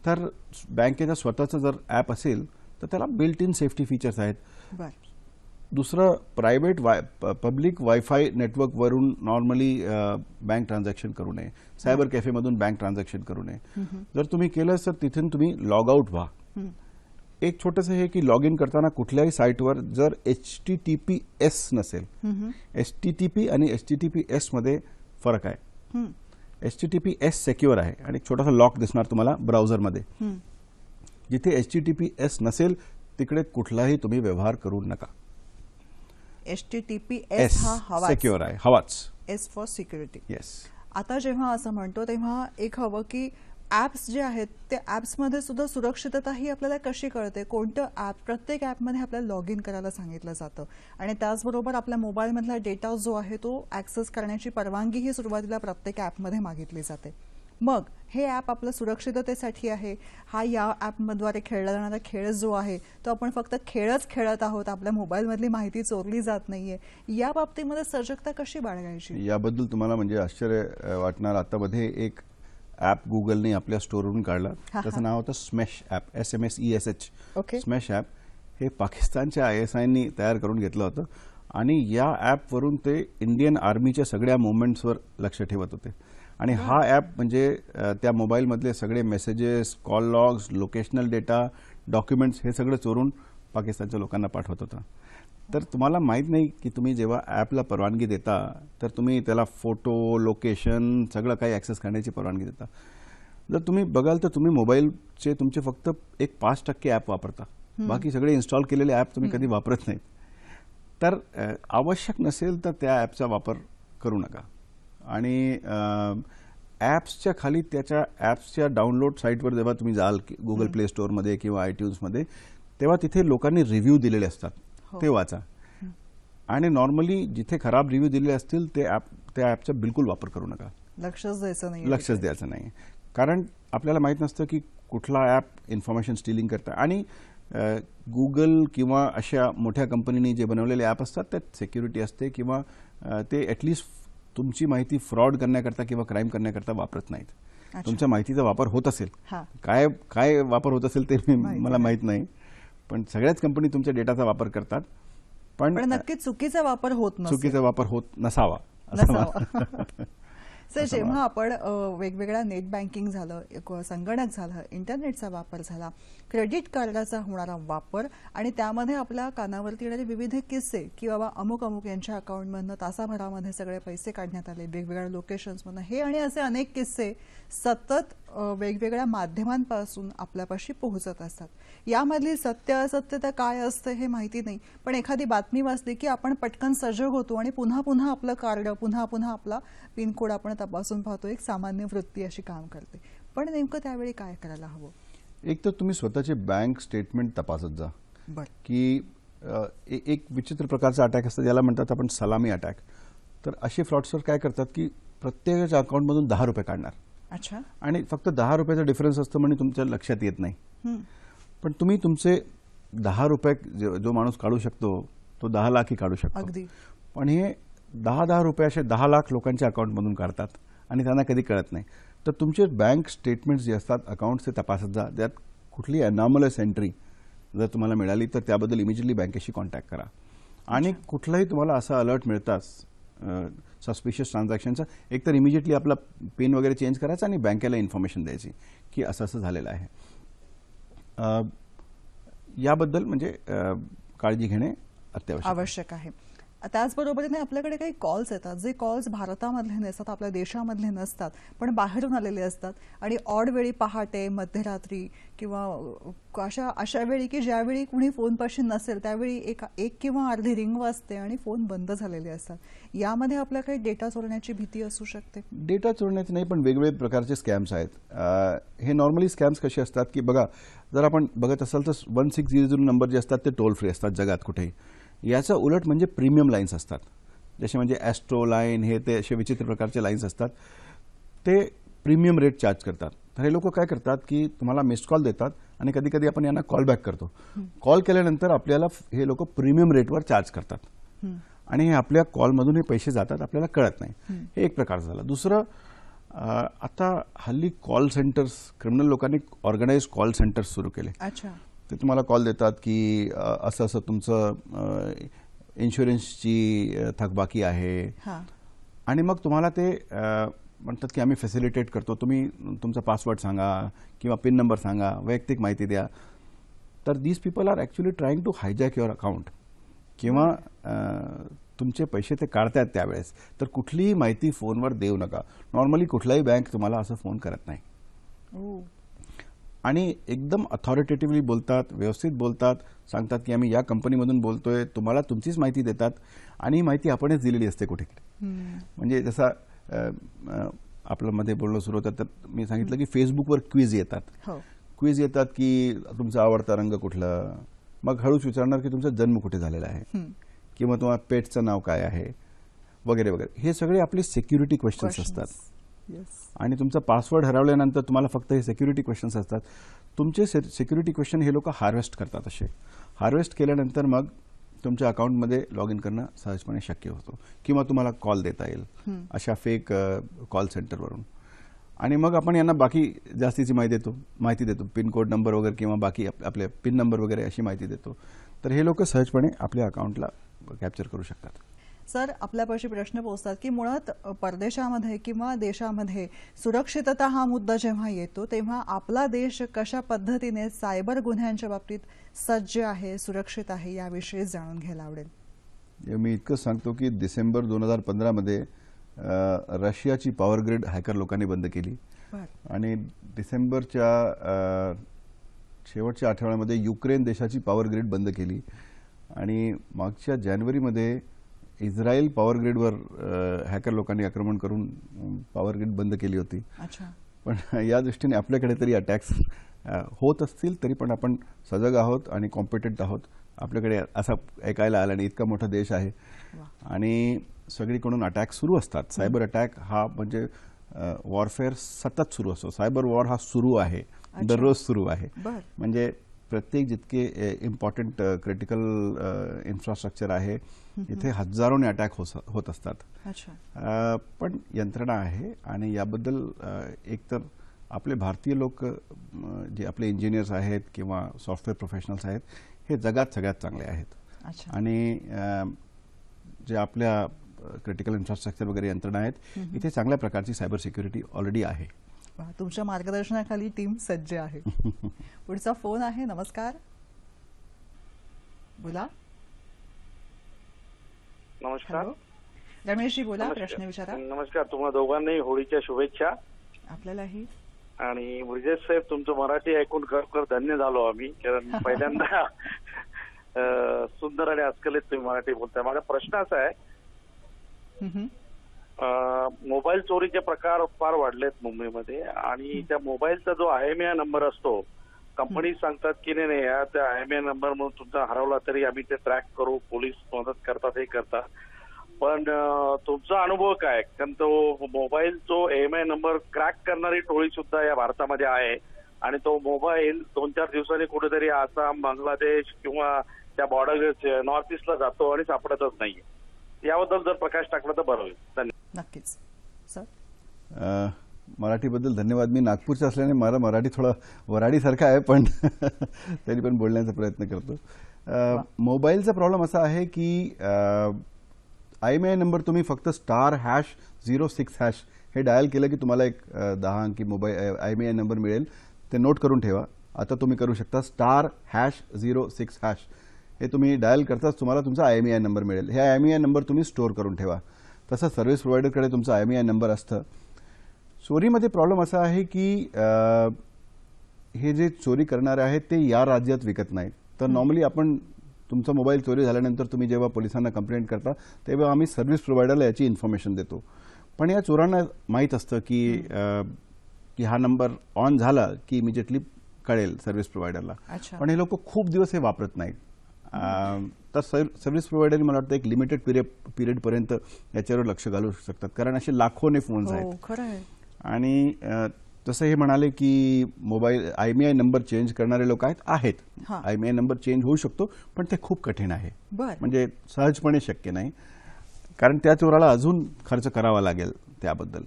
तर बँकेचा स्वतःचं जर ॲप असेल तर त्याला बिल्ट इन सेफ्टी फीचर्स आहेत दुसरं प्रायव्हेट वाय पब्लिक वायफाय नेटवर्कवरून नॉर्मली बँक ट्रान्झॅक्शन करू नये सायबर कॅफेमधून बँक ट्रान्झॅक्शन करू नये जर तुम्ही केलं तर तिथून तुम्ही लॉग आऊट व्हा एक छोटंसं हे की लॉग इन करताना कुठल्याही साईटवर जर H T T P S नसेल एच टी टी पी आणि एच टी टी पी मध्ये फरक आहे H T T P S secure आहे आणि एक छोटासा लॉक दिसणार तुम्हाला ब्राउझरमध्ये जिथे H T T P S नसेल तिकडे कुठलाही तुम्ही व्यवहार करू नका H T T P S secure आहे हवाच एस फॉर सिक्युरिटी येस आता जेव्हा असं म्हणतो तेव्हा एक हवं की ॲप्स जे आहेत ते ॲप्समध्ये सुद्धा सुरक्षितता ही आपल्याला कशी कळते कोणतं ॲप प्रत्येक ॲपमध्ये आपल्याला लॉग इन करायला सांगितलं जातं आणि त्याचबरोबर आपल्या मोबाईलमधला डेटा जो आहे तो ॲक्सेस करण्याची परवानगी ही सुरुवातीला प्रत्येक ॲपमध्ये मागितली जाते मग हे ॲप आपलं सुरक्षिततेसाठी आहे हा या ॲपद्वारे खेळला जाणारा खेळ जो आहे तो आपण फक्त खेळच खेळत आहोत आपल्या मोबाईलमधली माहिती चोरली जात नाही आहे या बाबतीमध्ये सजगता कशी बाळगायची याबद्दल तुम्हाला म्हणजे आश्चर्य वाटणार आतामध्ये एक ऍप गुगलने आपल्या स्टोरवरून काढला त्याचं नाव होतं smash app S M S E S H smash app हे पाकिस्तानच्या आय एस आयनी तयार करून घेतलं होतं आणि या ॲपवरून ते इंडियन आर्मीच्या सगळ्या मुवमेंट्सवर लक्ष ठेवत होते आणि हा ॲप म्हणजे त्या मोबाईलमधले सगळे messages call logs locational data documents हे सगळं चोरून पाकिस्तानच्या लोकांना पाठवत होता तर तुम्हाला माहीत नाही की तुम्ही जेव्हा ॲपला परवानगी देता तर तुम्ही त्याला फोटो लोकेशन सगळं काही ॲक्सेस करण्याची परवानगी देता जर तुम्ही बघाल तर तुम्ही मोबाईलचे तुमचे फक्त एक पाच टक्के ॲप वापरता बाकी सगळे इन्स्टॉल केलेले ॲप तुम्ही कधी वापरत नाहीत तर आवश्यक नसेल तर त्या ॲपचा वापर करू नका आणि ॲप्सच्या खाली त्याच्या ॲप्सच्या डाउनलोड साईटवर जेव्हा तुम्ही जाल गुगल प्ले स्टोअरमध्ये किंवा मध्ये तेव्हा तिथे लोकांनी रिव्ह्यू दिलेले असतात हो. ते वाचा आणि नॉर्मली जिथे खराब रिव्ह्यू दिलेले असतील ते ॲप त्या ॲपचा बिलकुल वापर करू नका लक्षच द्यायचं नाही लक्षच द्यायचं नाही कारण आपल्याला माहित नसतं की कुठला ॲप इन्फॉर्मेशन स्टीलिंग करतं आणि गुगल किंवा अशा मोठ्या कंपनीने जे बनवलेले ॲप असतात त्यात सेक्युरिटी असते किंवा ते ॲटलिस्ट तुमची माहिती फ्रॉड करण्याकरता किंवा क्राईम करण्याकरता वापरत नाहीत तुमच्या माहितीचा वापर होत असेल काय काय वापर होत असेल ते मला माहीत नाही पण सगळ्याच कंपनी तुमच्या डेटाचा वापर करतात पण नक्कीच चुकीचा वापर होत चुकीचा वापर होत नसावा सर जेव्हा आपण वेगवेगळ्या नेट बँकिंग झालं संगणक झालं इंटरनेटचा वापर झाला क्रेडिट कार्डाचा होणारा वापर आणि त्यामध्ये आपल्या कानावरती येणारे विविध किस्से की बाबा अमुक अमुक यांच्या अकाउंटमधनं तासाभरामध्ये सगळे पैसे काढण्यात आले वेगवेगळ्या लोकेशन्समधनं हे आणि असे अनेक किस्से सतत वेगवेगळ्या माध्यमांपासून आपल्यापाशी पोहोचत असतात यामधली सत्य तर काय असतं हे माहिती नाही पण एखादी बातमी वाचली की आपण पटकन सजग होतो आणि पुन्हा पुन्हा आपलं कार्ड पुन्हा पुन्हा आपला पिनकोड आपण तपासून पाहतो एक सामान्य वृत्ती अशी काम करते पण नेमकं त्यावेळी काय करायला हवं एक तर तुम्ही स्वतःचे बँक स्टेटमेंट तपासत जा की एक विचित्र प्रकारचा अटॅक असतो ज्याला म्हणतात आपण सलामी अटॅक तर असे फ्रॉडस्टर काय करतात की प्रत्येकाच्या अकाउंटमधून दहा रुपये काढणार अच्छा आणि फक्त दहा रुपयाचा डिफरन्स असतो म्हणजे तुमच्या लक्षात येत नाही पण तुम्ही तुमचे दहा रुपये जो माणूस काढू शकतो तो दहा लाखही काढू शकतो पण हे दहा दहा रुपये असे दहा लाख लोकांच्या अकाउंटमधून काढतात आणि त्यांना कधी कळत नाही तर तुमचे बँक स्टेटमेंट्स जे असतात अकाउंट्स ते तपासत जा त्यात कुठली अनॉमलस एंट्री जर तुम्हाला मिळाली तर त्याबद्दल इमिजिएटली बँकेशी कॉन्टॅक्ट करा आणि कुठलाही तुम्हाला असा अलर्ट मिळतात सस्पिशियस ट्रान्झॅक्शनचा एकतर इमिजिएटली आपला पिन वगैरे चेंज करायचा आणि बँकेला इन्फॉर्मेशन द्यायची की असं असं झालेलं आहे याबद्दल म्हणजे काळजी घेणे अत्यावश्यक आवश्यक आहे त्याचबरोबरीने आपल्याकडे काही कॉल्स येतात जे कॉल्स भारतामधले नसतात आपल्या देशामधले नसतात पण बाहेरून आलेले असतात आणि ऑड वेळी पहाटे मध्यरात्री किंवा अशा अशा वेळी की ज्यावेळी कुणी फोनपाशी नसेल त्यावेळी एक एक किंवा अर्धी रिंग वाजते आणि फोन बंद झालेले असतात यामध्ये आपल्या काही डेटा चोरण्याची भीती असू शकते डेटा चोरण्याचे नाही पण वेगवेगळे प्रकारचे स्कॅम्स आहेत हे नॉर्मली स्कॅम्स कसे असतात की बघा जर आपण बघत असाल तर one six zero zero number जे असतात ते टोल फ्री असतात जगात कुठेही याचं उलट म्हणजे प्रीमियम लाईन्स असतात जसे म्हणजे ॲस्ट्रो लाईन हे ते असे विचित्र प्रकारचे लाईन्स असतात ते प्रीमियम रेट चार्ज करतात तर हे लोक काय करतात की तुम्हाला मिस्ड कॉल देतात आणि कधी कधी आपण यांना कॉल बॅक करतो कॉल केल्यानंतर आपल्याला हे लोक प्रीमियम रेटवर चार्ज करतात आणि हे आपल्या कॉलमधून हे पैसे जातात आपल्याला कळत नाही हे एक प्रकार झाला दुसरं आता हल्ली कॉल सेंटर्स क्रिमिनल लोकांनी ऑर्गनाईज कॉल सेंटर्स सुरू केले ते तुम्हाला कॉल देतात की असं असं तुमचं इन्शुरन्सची थकबाकी आहे आणि मग तुम्हाला ते म्हणतात की आम्ही फॅसिलिटेट करतो तुम्ही तुमचा पासवर्ड सांगा किंवा पिन नंबर सांगा वैयक्तिक माहिती द्या तर these people are actually trying to hijack your account किंवा तुमचे पैसे ते काढतात त्यावेळेस तर कुठलीही माहिती फोनवर देऊ नका नॉर्मली कुठलाही बँक तुम्हाला असं फोन करत नाही हो. आणि एकदम अथॉरिटेटिव्हली बोलतात व्यवस्थित बोलतात सांगतात की आम्ही या कंपनीमधून बोलतोय तुम्हाला तुमचीच माहिती देतात आणि ही माहिती आपणच दिलेली असते कुठे म्हणजे जसा मध्ये बोलणं सुरू होतं तर मी सांगितलं की फेसबुकवर क्विज येतात क्विज हो. येतात की तुमचा आवडता रंग कुठला मग हळूच विचारणार की तुमचा जन्म कुठे झालेला आहे किंवा तुम्हाला पेटचं नाव काय आहे वगैरे वगैरे हे सगळे आपले सिक्युरिटी क्वेश्चन्स असतात आणि तुमचा पासवर्ड हरवल्यानंतर तुम्हाला फक्त हे सेक्युरिटी क्वेश्चन्स असतात तुमचे से सिक्युरिटी क्वेश्चन हे लोक हार्वेस्ट करतात असे हार्वेस्ट केल्यानंतर मग तुमच्या अकाउंटमध्ये लॉग इन करणं सहजपणे शक्य होतो किंवा तुम्हाला कॉल देता येईल अशा फेक कॉल सेंटरवरून आणि मग आपण यांना बाकी जास्तीची माहिती देतो माहिती देतो पिनकोड नंबर वगैरे किंवा बाकी आपले पिन नंबर वगैरे अशी माहिती देतो तर हे लोक सहजपणे आपल्या अकाउंटला कॅप्चर करू शकतात सर आपल्यापाशी प्रश्न पोचतात की मुळात परदेशामध्ये किंवा देशामध्ये सुरक्षितता हा मुद्दा जेव्हा येतो तेव्हा आपला देश कशा पद्धतीने सायबर गुन्ह्यांच्या बाबतीत सज्ज आहे सुरक्षित आहे याविषयी जाणून घ्यायला आवडेल मी इतकं सांगतो की डिसेंबर दोन हजार पंधरामध्ये रशियाची पॉवर ग्रिड हॅकर लोकांनी बंद केली आणि डिसेंबरच्या शेवटच्या आठवड्यामध्ये युक्रेन देशाची पॉवर ग्रिड बंद केली आणि मागच्या जानेवारीमध्ये इस्रायल पॉवर ग्रीडवर हॅकर लोकांनी आक्रमण करून पॉवर ग्रीड बंद केली होती पण या दृष्टीने आपल्याकडे तरी अटॅक्स होत असतील तरी पण आपण सजग आहोत आणि कॉम्पिटंट आहोत आपल्याकडे असा ऐकायला आला आणि इतका मोठा देश आहे आणि सगळीकडून अटॅक सुरू असतात सायबर अटॅक हा म्हणजे वॉरफेअर सतत सुरू असतो सायबर वॉर हा सुरू आहे दररोज सुरू आहे म्हणजे प्रत्येक जितके इम्पॉर्टंट क्रिटिकल इन्फ्रास्ट्रक्चर आहे इथे हजारोने अटॅक होत असतात पण यंत्रणा आहे आणि याबद्दल एकतर आपले भारतीय लोक जे आपले इंजिनियर्स आहेत किंवा सॉफ्टवेअर प्रोफेशनल्स आहेत हे जगात सगळ्यात चांगले आहेत आणि जे आपल्या क्रिटिकल इन्फ्रास्ट्रक्चर वगैरे यंत्रणा आहेत इथे चांगल्या प्रकारची सायबर सिक्युरिटी ऑलरेडी आहे तुमच्या मार्गदर्शनाखाली टीम सज्ज आहे पुढचा फोन आहे नमस्कार बोला नमस्कार रमेशजी बोला प्रश्न नमस्कार तुम्हाला दोघांनाही होळीच्या शुभेच्छा आपल्यालाही आणि ब्रिजेश साहेब तुमचं मराठी ऐकून खरोखर धन्य झालो आम्ही कारण पहिल्यांदा सुंदर आणि अस्कलित तुम्ही मराठी बोलताय माझा प्रश्न असा आहे मोबाईल चोरीचे प्रकार फार वाढलेत मुंबईमध्ये आणि त्या मोबाईलचा जो आय एम नंबर असतो कंपनी सांगतात की नाही नाही या त्या आय एम ए नंबर म्हणून तुमचा हरवला तरी आम्ही ते ट्रॅक करू पोलीस मदत करतात हे करतात पण तुमचा अनुभव काय कारण तो मोबाईल जो एम आय नंबर क्रॅक करणारी टोळी सुद्धा या भारतामध्ये आहे आणि तो मोबाईल दोन चार दिवसांनी कुठेतरी आसाम बांगलादेश किंवा त्या बॉर्डर नॉर्थ ईस्टला जातो आणि सापडतच नाही याबद्दल जर प्रकाश टाकला तर बरं होईल धन्यवाद नक्कीच सर मराठीबद्दल धन्यवाद मी नागपूरच्या असल्याने मला मराठी थोडा वराडीसारखा आहे पण तरी पण बोलण्याचा प्रयत्न करतो मोबाईलचा प्रॉब्लेम असा आहे की आय एम आय नंबर तुम्ही फक्त star hash zero six hash हे डायल केलं की तुम्हाला एक दहा अंकी mobile I M I number मिळेल ते नोट करून ठेवा आता तुम्ही करू शकता star hash zero six hash हे तुम्ही डायल करताच तुम्हाला तुमचा आय एम आय नंबर मिळेल हे आय एम आय नंबर तुम्ही स्टोअर करून ठेवा तसं सर्व्हिस प्रोव्हायडरकडे तुमचा आय एम आय नंबर असतं चोरीमध्ये प्रॉब्लेम असा आहे की हे जे चोरी करणारे आहेत ते या राज्यात विकत नाहीत तर नॉर्मली आपण तुमचा मोबाईल चोरी झाल्यानंतर तुम्ही जेव्हा पोलिसांना कंप्लेंट करता तेव्हा आम्ही सर्व्हिस प्रोव्हायडरला याची इन्फॉर्मेशन देतो पण या चोरांना माहीत असतं की की हा नंबर ऑन झाला की इमिजिएटली कळेल सर्व्हिस प्रोव्हायडरला पण हे लोक खूप दिवस हे वापरत नाहीत तर सर्व्हिस प्रोव्हायडर मला वाटतं एक लिमिटेड पिरियड पर्यंत याच्यावर लक्ष घालू शकतात कारण असे लाखोने फोन्स हो, आहेत आणि तसं हे म्हणाले की mobile IMEI e number change करणारे लोक आहेत आहेत आयमीआय e नंबर चेंज होऊ शकतो पण ते खूप कठीण आहे म्हणजे सहजपणे शक्य नाही कारण त्या चोराला अजून खर्च करावा लागेल त्याबद्दल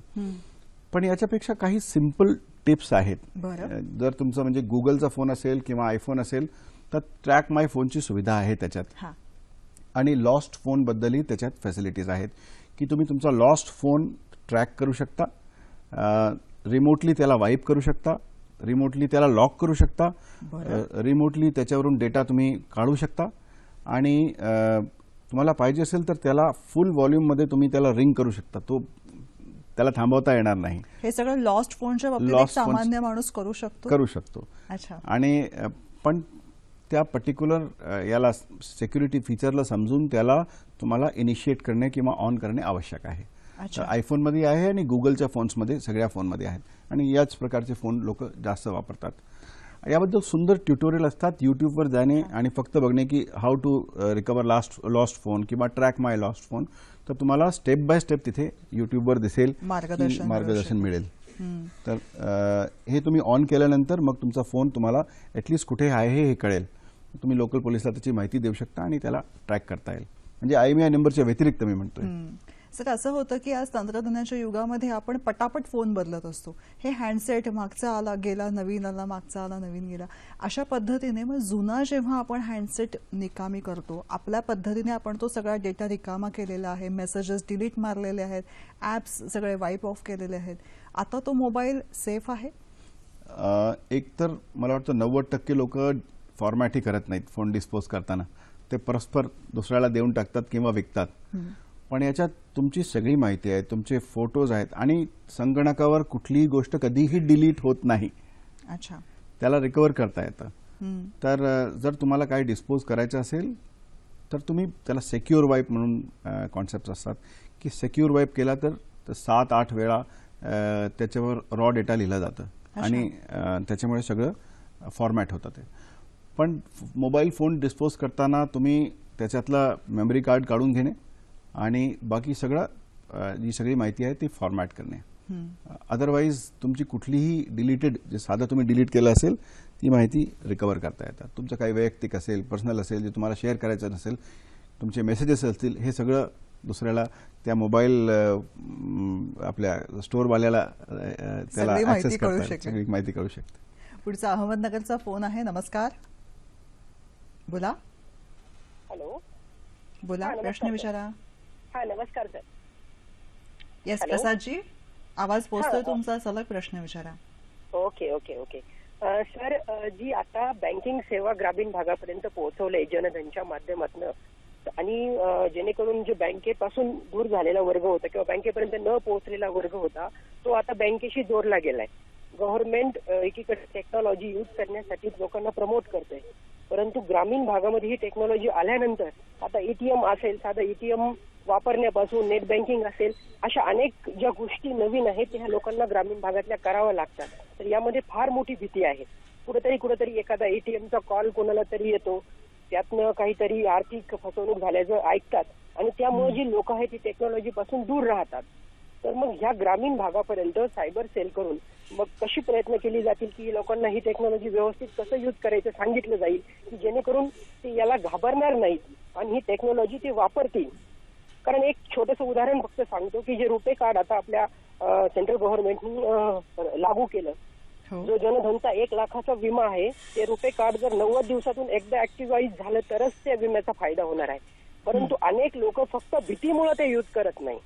पण याच्यापेक्षा काही सिम्पल टिप्स आहेत जर तुमचं म्हणजे गुगलचा फोन असेल किंवा आयफोन असेल तर ट्रॅक माय फोनची सुविधा आहे त्याच्यात आणि लॉस्ट फोनबद्दलही त्याच्यात फॅसिलिटीज आहेत की तुम्ही तुमचा लॉस्ट फोन ट्रॅक करू शकता रिमोटली त्याला वाईप करू शकता रिमोटली त्याला लॉक करू शकता रिमोटली त्याच्यावरून डेटा तुम्ही काढू शकता आणि तुम्हाला पाहिजे असेल तर त्याला फुल मध्ये तुम्ही त्याला रिंग करू शकता तो त्याला थांबवता येणार नाही हे सगळं लॉस्ट फोनच्या लॉस्ट सामान्य माणूस करू शकतो करू शकतो आणि पण त्या पर्टिक्युलर याला सेक्युरिटी फीचरला समजून त्याला तुम्हाला इनिशिएट करणे किंवा ऑन करणे आवश्यक आहे मध्ये आहे आणि गुगलच्या फोन्समध्ये सगळ्या फोनमध्ये आहेत आणि याच प्रकारचे फोन लोक जास्त वापरतात याबद्दल सुंदर ट्युटोरियल असतात यूट्यूबवर जाणे आणि फक्त बघणे की how to recover last lost phone किंवा ट्रॅक माय लॉस्ट फोन तर तुम्हाला स्टेप बाय स्टेप तिथे यूट्यूबवर दिसेल मार्गदर्शन मार्गदर्शन मिळेल तर हे तुम्ही ऑन केल्यानंतर मग तुमचा फोन तुम्हाला एटलिस्ट कुठे आहे हे कळेल तुम्ही लोकल पोलिसला त्याची माहिती देऊ शकता आणि त्याला ट्रॅक करता येईल म्हणजे आय एम आय नंबरच्या व्यतिरिक्त मी म्हणतोय सर असं होतं की आज तंत्रज्ञानाच्या युगामध्ये आपण पटापट फोन बदलत असतो हे हँडसेट मागचा आला गेला नवीन आला मागचा आला नवीन गेला अशा पद्धतीने मग जुना जेव्हा आपण हँडसेट निकामी करतो आपल्या पद्धतीने आपण तो सगळा डेटा रिकामा केलेला आहे मेसेजेस डिलीट मारलेले आहेत ॲप्स सगळे वाईप ऑफ केलेले आहेत आता तो मोबाईल सेफ आहे एक तर मला वाटतं नव्वद टक्के लोक फॉर्मॅटही करत नाहीत फोन डिस्पोज करताना ते परस्पर दुसऱ्याला देऊन टाकतात किंवा विकतात पण याच्यात तुमची सगळी माहिती आहे तुमचे फोटोज आहेत आणि संगणकावर कुठलीही गोष्ट कधीही डिलीट होत नाही अच्छा त्याला रिकवर करता येतं तर जर तुम्हाला काही डिस्पोज करायचं असेल तर तुम्ही त्याला सेक्युअर वाईप म्हणून कॉन्सेप्ट असतात की सेक्युअर वाईप केला तर सात आठ वेळा त्याच्यावर रॉ डेटा लिहिला जातं आणि त्याच्यामुळे सगळं फॉर्मॅट होतं ते पण मोबाईल फोन डिस्पोज करताना तुम्ही त्याच्यातलं मेमरी कार्ड काढून घेणे आणि बाकी सगळं जी सगळी माहिती आहे ती फॉर्मॅट करणे अदरवाईज तुमची कुठलीही डिलीटेड जे साधं तुम्ही डिलीट केलं असेल ती माहिती रिकवर करता येतात तुमचं काही वैयक्तिक असेल पर्सनल असेल जे तुम्हाला शेअर करायचं नसेल तुमचे मेसेजेस असतील हे सगळं दुसऱ्याला त्या मोबाईल आपल्या स्टोअरवाल्याला त्याला माहिती कळू शकते पुढचा अहमदनगरचा फोन आहे नमस्कार बोला हॅलो बोला प्रश्न विचारा हा नमस्कार सर येस प्रसादजी आवाज पोहोचतोय तुमचा सलग प्रश्न विचारा okay okay okay sir ji आता बँकिंग सेवा ग्रामीण भागापर्यंत पोहोचवलंय जनधनच्या माध्यमातून आणि जेणेकरून जे बँकेपासून दूर झालेला वर्ग होता किंवा बँकेपर्यंत न पोहोचलेला वर्ग होता तो आता बँकेशी जोडला गेलाय गव्हर्नमेंट एकीकडे टेक्नॉलॉजी युज करण्यासाठी लोकांना प्रमोट करते परंतु ग्रामीण भागामध्ये ही टेक्नॉलॉजी आल्यानंतर आता एटीएम असेल साधा एटीएम वापरण्यापासून नेट बँकिंग असेल अशा अनेक ज्या गोष्टी नवीन आहेत त्या लोकांना ग्रामीण भागातल्या कराव्या लागतात तर यामध्ये फार मोठी भीती आहे कुठेतरी कुठेतरी एखादा एटीएमचा कॉल कोणाला तरी येतो त्यातनं काहीतरी आर्थिक फसवणूक झाल्याचं ऐकतात आणि त्यामुळे जी लोक आहेत ती टेक्नॉलॉजी पासून दूर राहतात तर मग ह्या ग्रामीण भागापर्यंत सायबर सेल करून मग कशी प्रयत्न केली जातील की लोकांना ही टेक्नॉलॉजी व्यवस्थित कसं यूज करायचं सांगितलं जाईल की जेणेकरून ते याला घाबरणार नाहीत आणि ही टेक्नॉलॉजी ते वापरतील कारण एक छोटंसं उदाहरण फक्त सांगतो की जे रुपे कार्ड आता आपल्या सेंट्रल गव्हर्नमेंटनी लागू केलं हो. जो जनधनचा एक लाखाचा विमा आहे ते रुपे कार्ड जर नव्वद दिवसातून एकदा ऍक्टिव्हाइज झालं तरच त्या विम्याचा फायदा होणार आहे परंतु अनेक लोक फक्त भीतीमुळे ते युज करत नाही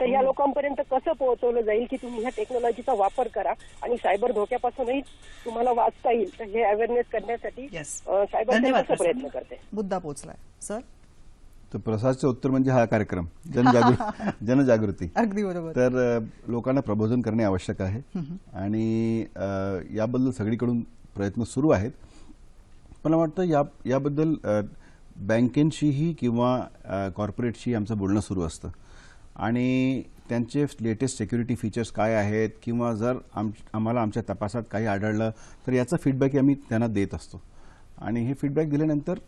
तर या लोकांपर्यंत कसं पोहोचवलं जाईल की तुम्ही ह्या टेक्नॉलॉजीचा वापर करा आणि सायबर धोक्यापासूनही तुम्हाला वाचता येईल तर हे अवेअरनेस करण्यासाठी सायबर प्रयत्न करते मुद्दा पोहोचलाय सर तर प्रसादचं उत्तर म्हणजे हा कार्यक्रम जनजागृती जनजागृती अगदी बरोबर तर लोकांना प्रबोधन करणे आवश्यक आहे आणि याबद्दल सगळीकडून प्रयत्न सुरू आहेत मला वाटतं या याबद्दल बँकेंशीही किंवा कॉर्पोरेटशी आमचं बोलणं सुरू असतं आणि त्यांचे लेटेस्ट सिक्युरिटी फीचर्स काय आहेत किंवा जर आम आम्हाला आमच्या तपासात काही आढळलं तर याचा फीडबॅक आम्ही त्यांना देत असतो आणि हे फीडबॅक दिल्यानंतर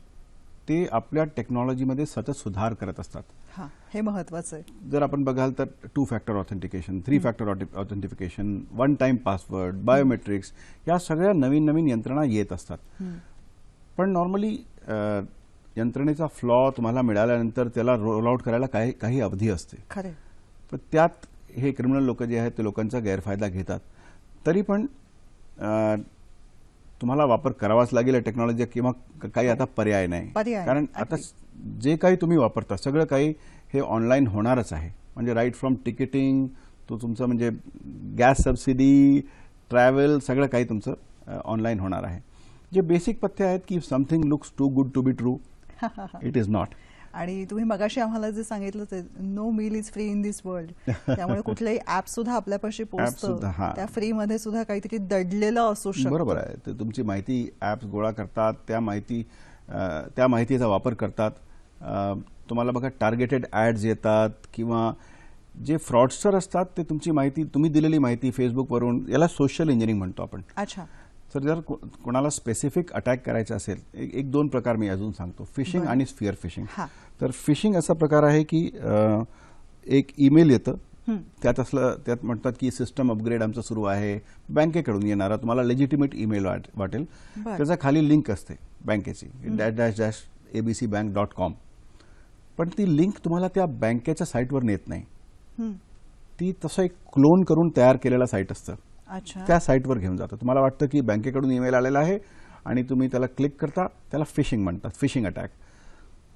ते आपल्या टेक्नॉलॉजीमध्ये सतत सुधार करत असतात हे महत्वाचं आहे जर आपण बघाल तर two factor authentication three factor authentification one time password biometrics या सगळ्या नवीन नवीन यंत्रणा येत असतात पण नॉर्मली यंत्रणेचा फ्लॉ तुम्हाला मिळाल्यानंतर त्याला रोल आउट करायला काही काही अवधी असते खरे पण त्यात हे क्रिमिनल लोक जे आहेत ते लोकांचा गैरफायदा घेतात तरी पण तुम्हाला वापर करावाच लागेल टेक्नॉलॉजी किंवा काही आता पर्याय नाही कारण आता जे काही तुम्ही वापरता सगळं काही हे ऑनलाईन होणारच आहे म्हणजे राईट फ्रॉम तिकिटिंग तो तुमचं म्हणजे गॅस सबसिडी ट्रॅव्हल सगळं काही तुमचं ऑनलाईन होणार आहे जे बेसिक पथ्य आहेत की something looks too good to be true it is not आणि तुम्ही मगाशी आम्हाला जे सांगितलं ते no meal is free in this world त्यामुळे कुठलंही ऍप सुद्धा आपल्यापाशी पोहोचत त्या फ्री मध्ये सुद्धा काहीतरी दडलेलं असू शकतं बरोबर आहे तर तुमची माहिती ऍप्स गोळा करतात त्या माहिती त्या माहितीचा वापर करतात तुम्हाला बघा टार्गेटेड ॲड्स येतात किंवा जे फ्रॉडस्टर असतात ते तुमची माहिती तुम्ही दिलेली माहिती फेसबुकवरून याला सोशल इंजिनिअरिंग म्हणतो आपण अच्छा सर जर कोणाला स्पेसिफिक अटॅक करायचा असेल एक, दोन प्रकार मी अजून सांगतो फिशिंग आणि स्पिअर फिशिंग तर फिशिंग असा प्रकार आहे की एक ईमेल येतं त्यात असलं त्यात म्हणतात की सिस्टम अपग्रेड आमचं सुरू आहे बँकेकडून येणारा तुम्हाला लेजिटिमेट ईमेल वाटेल त्याचा खाली लिंक असते बँकेची dash dash dash ABC bank dot com पण ती लिंक तुम्हाला त्या बँकेच्या साईटवर नेत नाही ती तसं एक क्लोन करून तयार केलेला साईट असतं त्या साईटवर घेऊन जातं तुम्हाला वाटतं की बँकेकडून ईमेल आलेला आहे आणि तुम्ही त्याला क्लिक करता त्याला फिशिंग म्हणतात फिशिंग अटॅक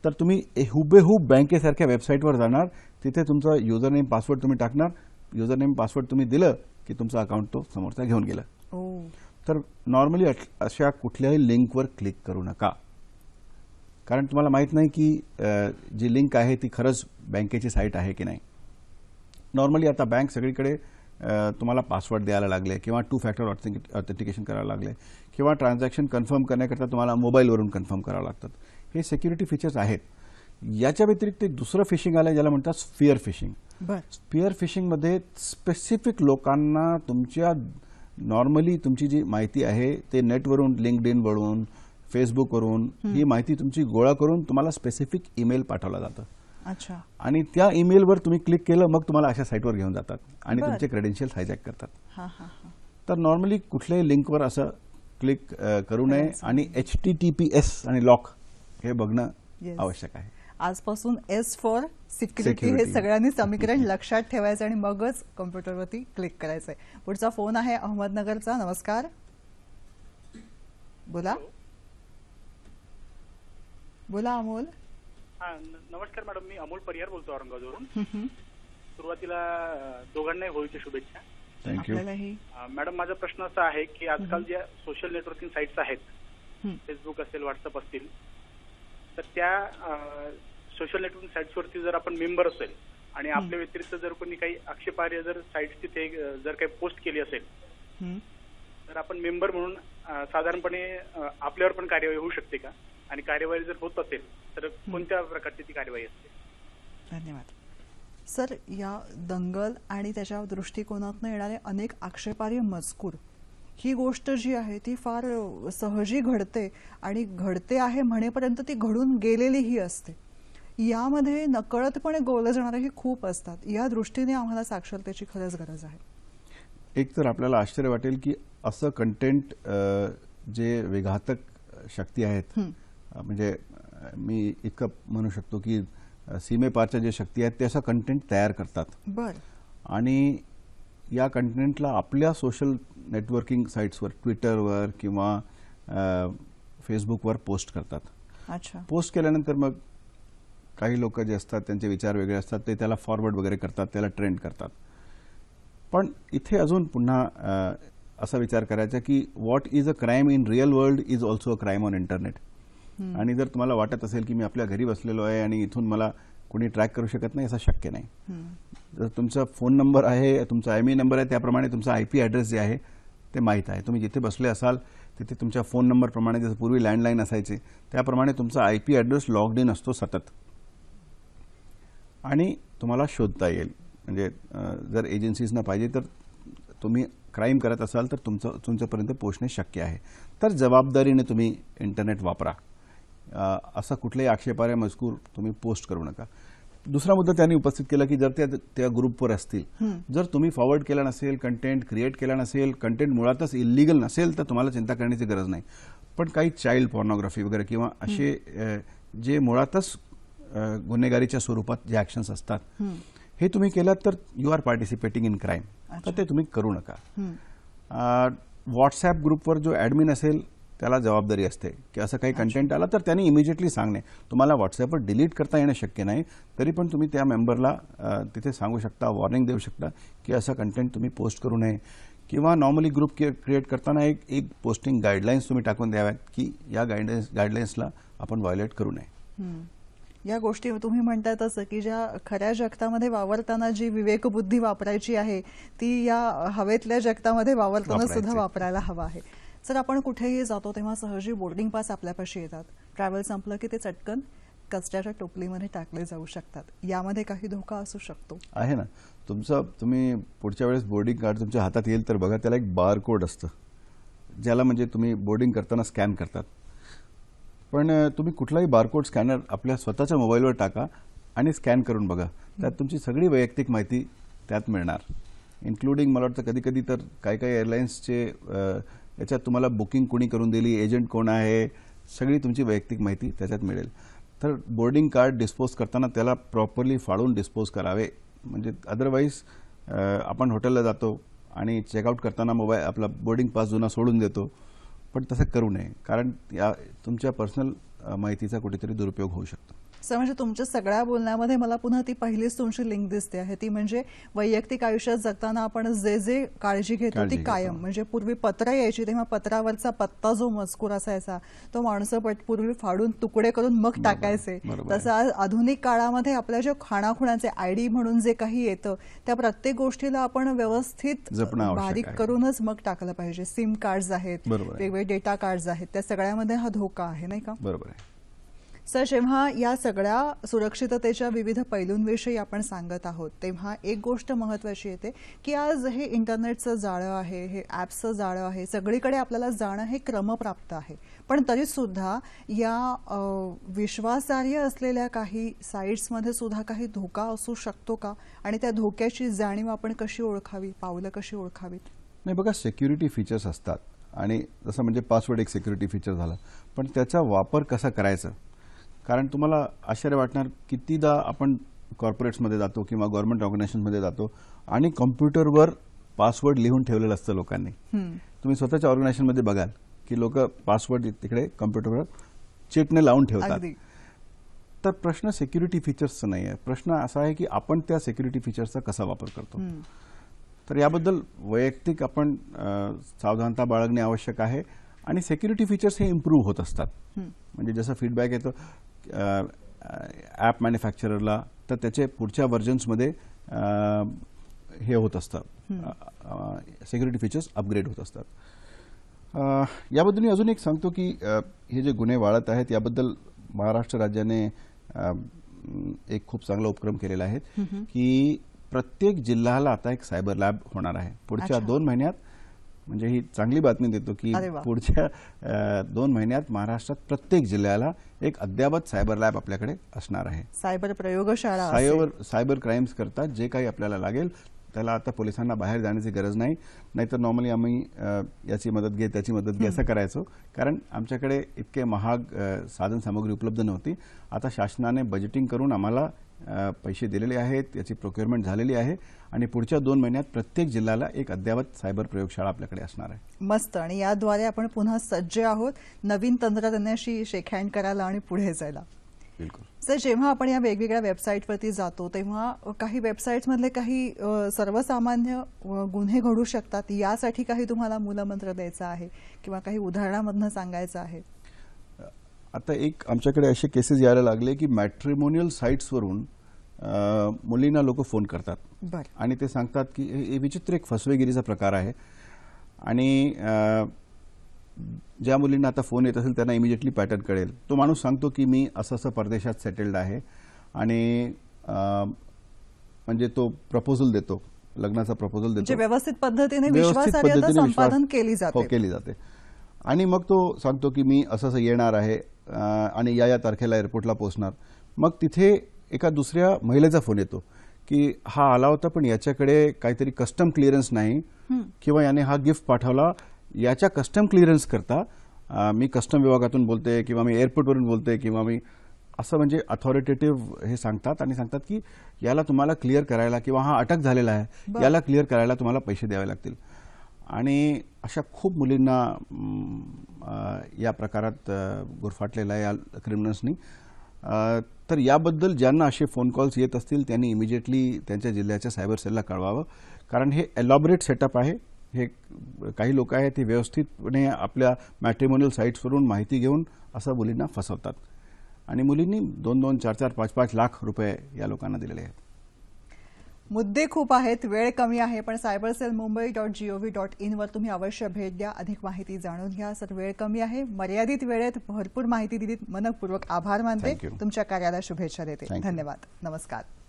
तर तुम्ही हुबेहूब बँकेसारख्या वेबसाईटवर जाणार तिथे तुमचा युजर नेम पासवर्ड तुम्ही टाकणार युजर नेम पासवर्ड तुम्ही दिलं की तुमचा अकाउंट तो समोरचा घेऊन गेला तर नॉर्मली अशा कुठल्याही लिंकवर क्लिक करू नका कारण तुम्हाला माहित नाही की जी लिंक आहे ती खरंच बँकेची साईट आहे की नाही नॉर्मली आता बँक सगळीकडे तुम्हाला पासवर्ड द्यायला लागले किंवा टू फॅक्टर ऑथेंटिकेशन करायला लागले किंवा ट्रान्झॅक्शन कन्फर्म करण्याकरता तुम्हाला मोबाईलवरून कन्फर्म करावं लागतात हे सिक्युरिटी फीचर्स आहेत याच्या व्यतिरिक्त दुसरं फिशिंग आलं ज्याला म्हणतात स्पिअर फिशिंग स्पिअर फिशिंगमध्ये स्पेसिफिक लोकांना तुमच्या नॉर्मली तुमची जी माहिती आहे ते नेटवरून लिंकड इनवरून फेसबुकवरून ही माहिती तुमची गोळा करून तुम्हाला स्पेसिफिक ईमेल पाठवला जातं अच्छा आणि त्या ईमेलवर तुम्ही क्लिक केलं मग तुम्हाला अशा साईटवर घेऊन जातात आणि तुमचे क्रेडेन्शियल्स हायजॅक करतात तर नॉर्मली कुठल्याही लिंकवर असं क्लिक करू नये आणि H T T P S आणि लॉक हे बघणं आवश्यक आहे आजपासून एस फॉर सिक्युरिटी हे सगळ्यांनी समीकरण लक्षात ठेवायचं आणि मगच कम्प्युटरवरती क्लिक करायचं पुढचा फोन आहे अहमदनगरचा नमस्कार बोला बोला अमोल नमस्कार मॅडम मी अमोल परिहार बोलतो औरंगाबादवरून सुरुवातीला दोघांनाही होळीच्या शुभेच्छा मॅडम माझा प्रश्न असा आहे की आजकाल ज्या सोशल नेटवर्किंग साईट्स आहेत फेसबुक असेल व्हॉट्सअप असतील तर त्या सोशल नेटवर्किंग साईट्सवरती जर आपण मेंबर असेल आणि आपल्या व्यतिरिक्त जर कोणी काही आक्षेपार्ह जर साईट तिथे जर काही पोस्ट केली असेल तर आपण मेंबर म्हणून साधारणपणे आपल्यावर पण कार्यवाही होऊ शकते का आणि कार्यवाही जर होत असेल तर कोणत्या प्रकारची ती कार्यवाही असते धन्यवाद सर या दंगल आणि त्याच्या दृष्टिकोनातून येणारे अनेक आक्षेपार्य मजकूर ही गोष्ट जी आहे ती फार सहजी घडते आणि घडते आहे म्हणेपर्यंत ती घडून गेलेलीही असते यामध्ये नकळतपणे गोवलं जाणारेही खूप असतात या दृष्टीने आम्हाला साक्षरतेची खरंच गरज आहे एक तर आपल्याला आश्चर्य वाटेल की असं कंटेंट जे विघातक शक्ती आहेत म्हणजे मी इतकं म्हणू शकतो की सीमेपारच्या ज्या शक्ती आहेत ते असं कंटेंट तयार करतात आणि या कंटेंटला आपल्या सोशल नेटवर्किंग साईट्सवर ट्विटरवर किंवा फेसबुकवर पोस्ट करतात अच्छा पोस्ट केल्यानंतर मग काही लोक जे असतात त्यांचे विचार वेगळे असतात ते त्याला फॉरवर्ड वगैरे करतात त्याला ट्रेंड करतात पण इथे अजून पुन्हा असा विचार करायचा की what is a crime in real world is also a crime on internet आणि जर तुम्हाला वाटत असेल की मी आपल्या घरी बसलेलो आहे आणि इथून मला कोणी ट्रॅक करू शकत नाही असं शक्य नाही जर तुमचा फोन नंबर आहे तुमचा आय नंबर e आहे त्याप्रमाणे तुमचा आय पी ॲड्रेस जे आहे ते माहीत आहे तुम्ही जिथे बसले असाल तिथे तुमच्या फोन नंबरप्रमाणे जसं पूर्वी लँडलाईन असायचे त्याप्रमाणे तुमचा I P address logged in असतो सतत आणि तुम्हाला शोधता येईल म्हणजे जर एजन्सीजना पाहिजे तर तुम्ही क्राईम करत असाल तर तुमचं तुमच्यापर्यंत पोहोचणे शक्य आहे तर जबाबदारीने तुम्ही इंटरनेट वापरा असा कुठल्याही आक्षेपार्ह मजकूर तुम्ही पोस्ट करू नका दुसरा मुद्दा त्यांनी उपस्थित केला की जर त्या त्या ग्रुपवर असतील जर तुम्ही फॉरवर्ड केला नसेल कंटेंट क्रिएट केला नसेल कंटेंट मुळातच इलिगल नसेल तर तुम्हाला चिंता करण्याची गरज नाही पण काही चाइल्ड पॉर्नोग्राफी वगैरे किंवा असे जे मुळातच गुन्हेगारीच्या स्वरूपात जे ॲक्शन्स असतात हे तुम्ही केलात तर you are participating in crime तर ते तुम्ही करू नका व्हॉट्सॲप ग्रुपवर जो ऍडमिन असेल त्याला जबाबदारी असते की असं काही कंटेंट आला तर त्याने इमिजिएटली सांगणे तुम्हाला व्हॉट्सअपवर डिलीट करता येणं शक्य नाही तरी पण तुम्ही त्या मेंबरला तिथे सांगू शकता वॉर्निंग देऊ शकता की असं कंटेंट तुम्ही पोस्ट करू नये किंवा नॉर्मली ग्रुप क्रिएट करताना एक एक पोस्टिंग गाईडलाईन्स तुम्ही टाकून द्याव्यात की या गाईडलाईन्स गाईडलाईन्सला आपण व्हायोलेट करू नये या गोष्टी तुम्ही म्हणताय असं की ज्या खऱ्या जगतामध्ये वावरताना जी विवेकबुद्धी वापरायची आहे ती या हवेतल्या जगतामध्ये वावरताना सुद्धा वापरायला हवा आहे सर आपण कुठेही जातो तेव्हा सहजी बोर्डिंग पास आपल्यापाशी येतात ट्रॅव्हल संपलं की ते चटकन कचऱ्याच्या टोपलीमध्ये टाकले जाऊ शकतात यामध्ये काही धोका असू शकतो आहे ना तुमचं तुम्ही पुढच्या वेळेस बोर्डिंग कार्ड तुमच्या हातात येईल तर बघा त्याला एक बारकोड असतं ज्याला म्हणजे तुम्ही बोर्डिंग करताना स्कॅन करतात पण तुम्ही कुठलाही बारकोड स्कॅनर आपल्या स्वतःच्या मोबाईलवर टाका आणि स्कॅन करून बघा त्यात तुमची सगळी वैयक्तिक माहिती त्यात मिळणार इन्क्लुडिंग मला वाटतं कधी कधी तर काही काही एअरलाईन्सचे याच्यात तुम्हाला बुकिंग कोणी करून दिली एजंट कोण आहे सगळी तुमची वैयक्तिक माहिती त्याच्यात मिळेल तर बोर्डिंग कार्ड डिस्पोज करताना त्याला प्रॉपरली फाळून डिस्पोज करावे म्हणजे अदरवाईज आपण हॉटेलला जातो आणि चेकआउट करताना मोबाईल आपला बोर्डिंग पास जुना सोडून देतो पण तसं करू नये कारण या तुमच्या पर्सनल माहितीचा कुठेतरी दुरुपयोग होऊ शकतो सर म्हणजे तुमच्या सगळ्या बोलण्यामध्ये मला पुन्हा ती पहिलीच तुमची लिंक दिसते आहे ती म्हणजे वैयक्तिक आयुष्यात जगताना आपण जे जे काळजी घेतो ती कायम म्हणजे पूर्वी पत्र यायची तेव्हा पत्रावरचा पत्ता जो मजकूर असायचा तो माणसं पूर्वी फाडून तुकडे करून मग टाकायचे तसं आज आधुनिक काळामध्ये आपल्या जे खाणाखुणाचे आयडी म्हणून जे काही येतं त्या प्रत्येक गोष्टीला आपण व्यवस्थित बारीक करूनच मग टाकलं पाहिजे सिम कार्ड्स आहेत वेगवेगळे डेटा कार्ड आहेत त्या सगळ्यामध्ये हा धोका आहे नाही का बरोबर आहे सर जेव्हा या सगळ्या सुरक्षिततेच्या विविध पैलूंविषयी आपण सांगत आहोत तेव्हा एक गोष्ट महत्वाची येते की आज हे इंटरनेटचं जाळं आहे हे ॲप्सचं जाळं आहे सगळीकडे आपल्याला जाणं हे क्रमप्राप्त आहे पण तरीसुद्धा या विश्वासार्ह असलेल्या काही साईट्समध्ये सुद्धा काही धोका असू शकतो का आणि त्या धोक्याची जाणीव आपण कशी ओळखावी पावलं कशी ओळखावीत नाही बघा सेक्युरिटी फीचर्स असतात आणि जसं म्हणजे पासवर्ड एक सेक्युरिटी फीचर झालं पण त्याचा वापर कसा करायचा कारण तुम्हाला आश्चर्य वाटणार कितीदा आपण कॉर्पोरेट्समध्ये जातो किंवा गव्हर्नमेंट ऑर्गनायझेशनमध्ये जातो आणि कॉम्प्युटरवर पासवर्ड लिहून ठेवलेलं असतं लोकांनी तुम्ही स्वतःच्या ऑर्गनायझेशनमध्ये बघाल की लोक पासवर्ड तिकडे कॉम्प्युटरवर चिटने लावून ठेवतात तर प्रश्न सिक्युरिटी फीचर्सचा नाही आहे प्रश्न असा आहे की आपण त्या सिक्युरिटी फीचर्सचा कसा वापर करतो तर याबद्दल वैयक्तिक आपण सावधानता बाळगणे आवश्यक आहे आणि सिक्युरिटी फीचर्स हे इम्प्रूव्ह होत असतात म्हणजे जसं फीडबॅक येतो ॲप मॅन्युफॅक्चररला तर त्याचे पुढच्या व्हर्जन्समध्ये हे होत असतात सिक्युरिटी फीचर्स अपग्रेड होत असतात याबद्दल मी अजून एक सांगतो की हे जे गुन्हे वाढत आहेत याबद्दल महाराष्ट्र राज्याने एक खूप चांगला उपक्रम केलेला आहे की प्रत्येक जिल्ह्याला आता एक सायबर लॅब होणार आहे पुढच्या दोन महिन्यात म्हणजे ही चांगली बातमी देतो की पुढच्या दोन महिन्यात महाराष्ट्रात प्रत्येक जिल्ह्याला एक अद्यावत सायबर लॅब आपल्याकडे असणार आहे सायबर प्रयोगशाळा सायबर सायबर क्राईम्स करता जे काही आपल्याला लागेल त्याला आता पोलिसांना बाहेर जाण्याची गरज नाही नाहीतर नॉर्मली आम्ही याची मदत घे त्याची मदत घे असं करायचो कारण आमच्याकडे इतके महाग साधनसामुग्री उपलब्ध नव्हती आता शासनाने बजेटिंग करून आम्हाला पैसे दिलेले आहेत याची प्रोक्युअरमेंट झालेली आहे आणि पुढच्या दोन महिन्यात प्रत्येक जिल्ह्याला एक अद्यावत सायबर प्रयोगशाळा आपल्याकडे असणार आहे मस्त आणि याद्वारे आपण पुन्हा सज्ज आहोत नवीन तंत्रज्ञानाशी शेक हँड करायला आणि पुढे जायला बिलकुल सर जेव्हा आपण या वेगवेगळ्या वेबसाईटवरती जातो तेव्हा काही वेबसाईट्समधले काही सर्वसामान्य गुन्हे घडू शकतात यासाठी काही तुम्हाला मूलमंत्र द्यायचा आहे किंवा काही उदाहरणामधनं सांगायचं आहे आता एक आमच्याकडे असे केसेस यायला लागले की मॅट्रिमोनियल साईट्सवरून मुलींना लोक फोन करतात आणि ते सांगतात की हे विचित्र एक फसवेगिरीचा प्रकार आहे आणि ज्या मुलींना आता फोन येत असेल त्यांना इमिजिएटली पॅटर्न कळेल तो माणूस सांगतो की मी असं असं परदेशात सेटल्ड आहे आणि म्हणजे तो प्रपोजल देतो लग्नाचा प्रपोजल देतो म्हणजे व्यवस्थित पद्धतीने संपादन केली जाते हो, केली जाते आणि मग तो सांगतो की मी असं असं येणार आहे आणि या या तारखेला एअरपोर्टला पोहोचणार मग तिथे एका दुसऱ्या महिलेचा फोन येतो की हा आला होता पण याच्याकडे काहीतरी कस्टम क्लिअरन्स नाही किंवा याने हा गिफ्ट पाठवला याच्या कस्टम क्लिअरन्स करता मी कस्टम विभागातून बोलते किंवा मी एअरपोर्टवरून बोलते किंवा मी असं म्हणजे अथॉरिटेटिव्ह हे सांगतात आणि सांगतात की याला तुम्हाला क्लिअर करायला किंवा हा अटक झालेला आहे याला क्लिअर करायला तुम्हाला पैसे द्यावे लागतील आणि अशा खूप मुलींना या प्रकारात गुरफाटलेला या क्रिमिनल्सनी तर याबद्दल ज्यांना असे फोन कॉल्स येत असतील त्यांनी इमिजिएटली त्यांच्या जिल्ह्याच्या सायबर सेलला कळवावं कारण हे एलॉबरेट सेटअप आहे हे काही लोक आहेत ते व्यवस्थितपणे आपल्या मॅट्रिमोनियल साईट्सवरून माहिती घेऊन असं मुलींना फसवतात आणि मुलींनी दोन दोन चार चार पाच पाच लाख रुपये या लोकांना दिलेले आहेत मुद्दे खूप आहेत वेळ कमी आहे पण cyber cell Mumbai dot G O V dot इनवर तुम्ही अवश्य भेट द्या अधिक माहिती जाणून घ्या सर वेळ कमी आहे मर्यादित वेळेत भरपूर माहिती दिली मनपूर्वक आभार मानते तुमच्या कार्याला शुभेच्छा देते धन्यवाद नमस्कार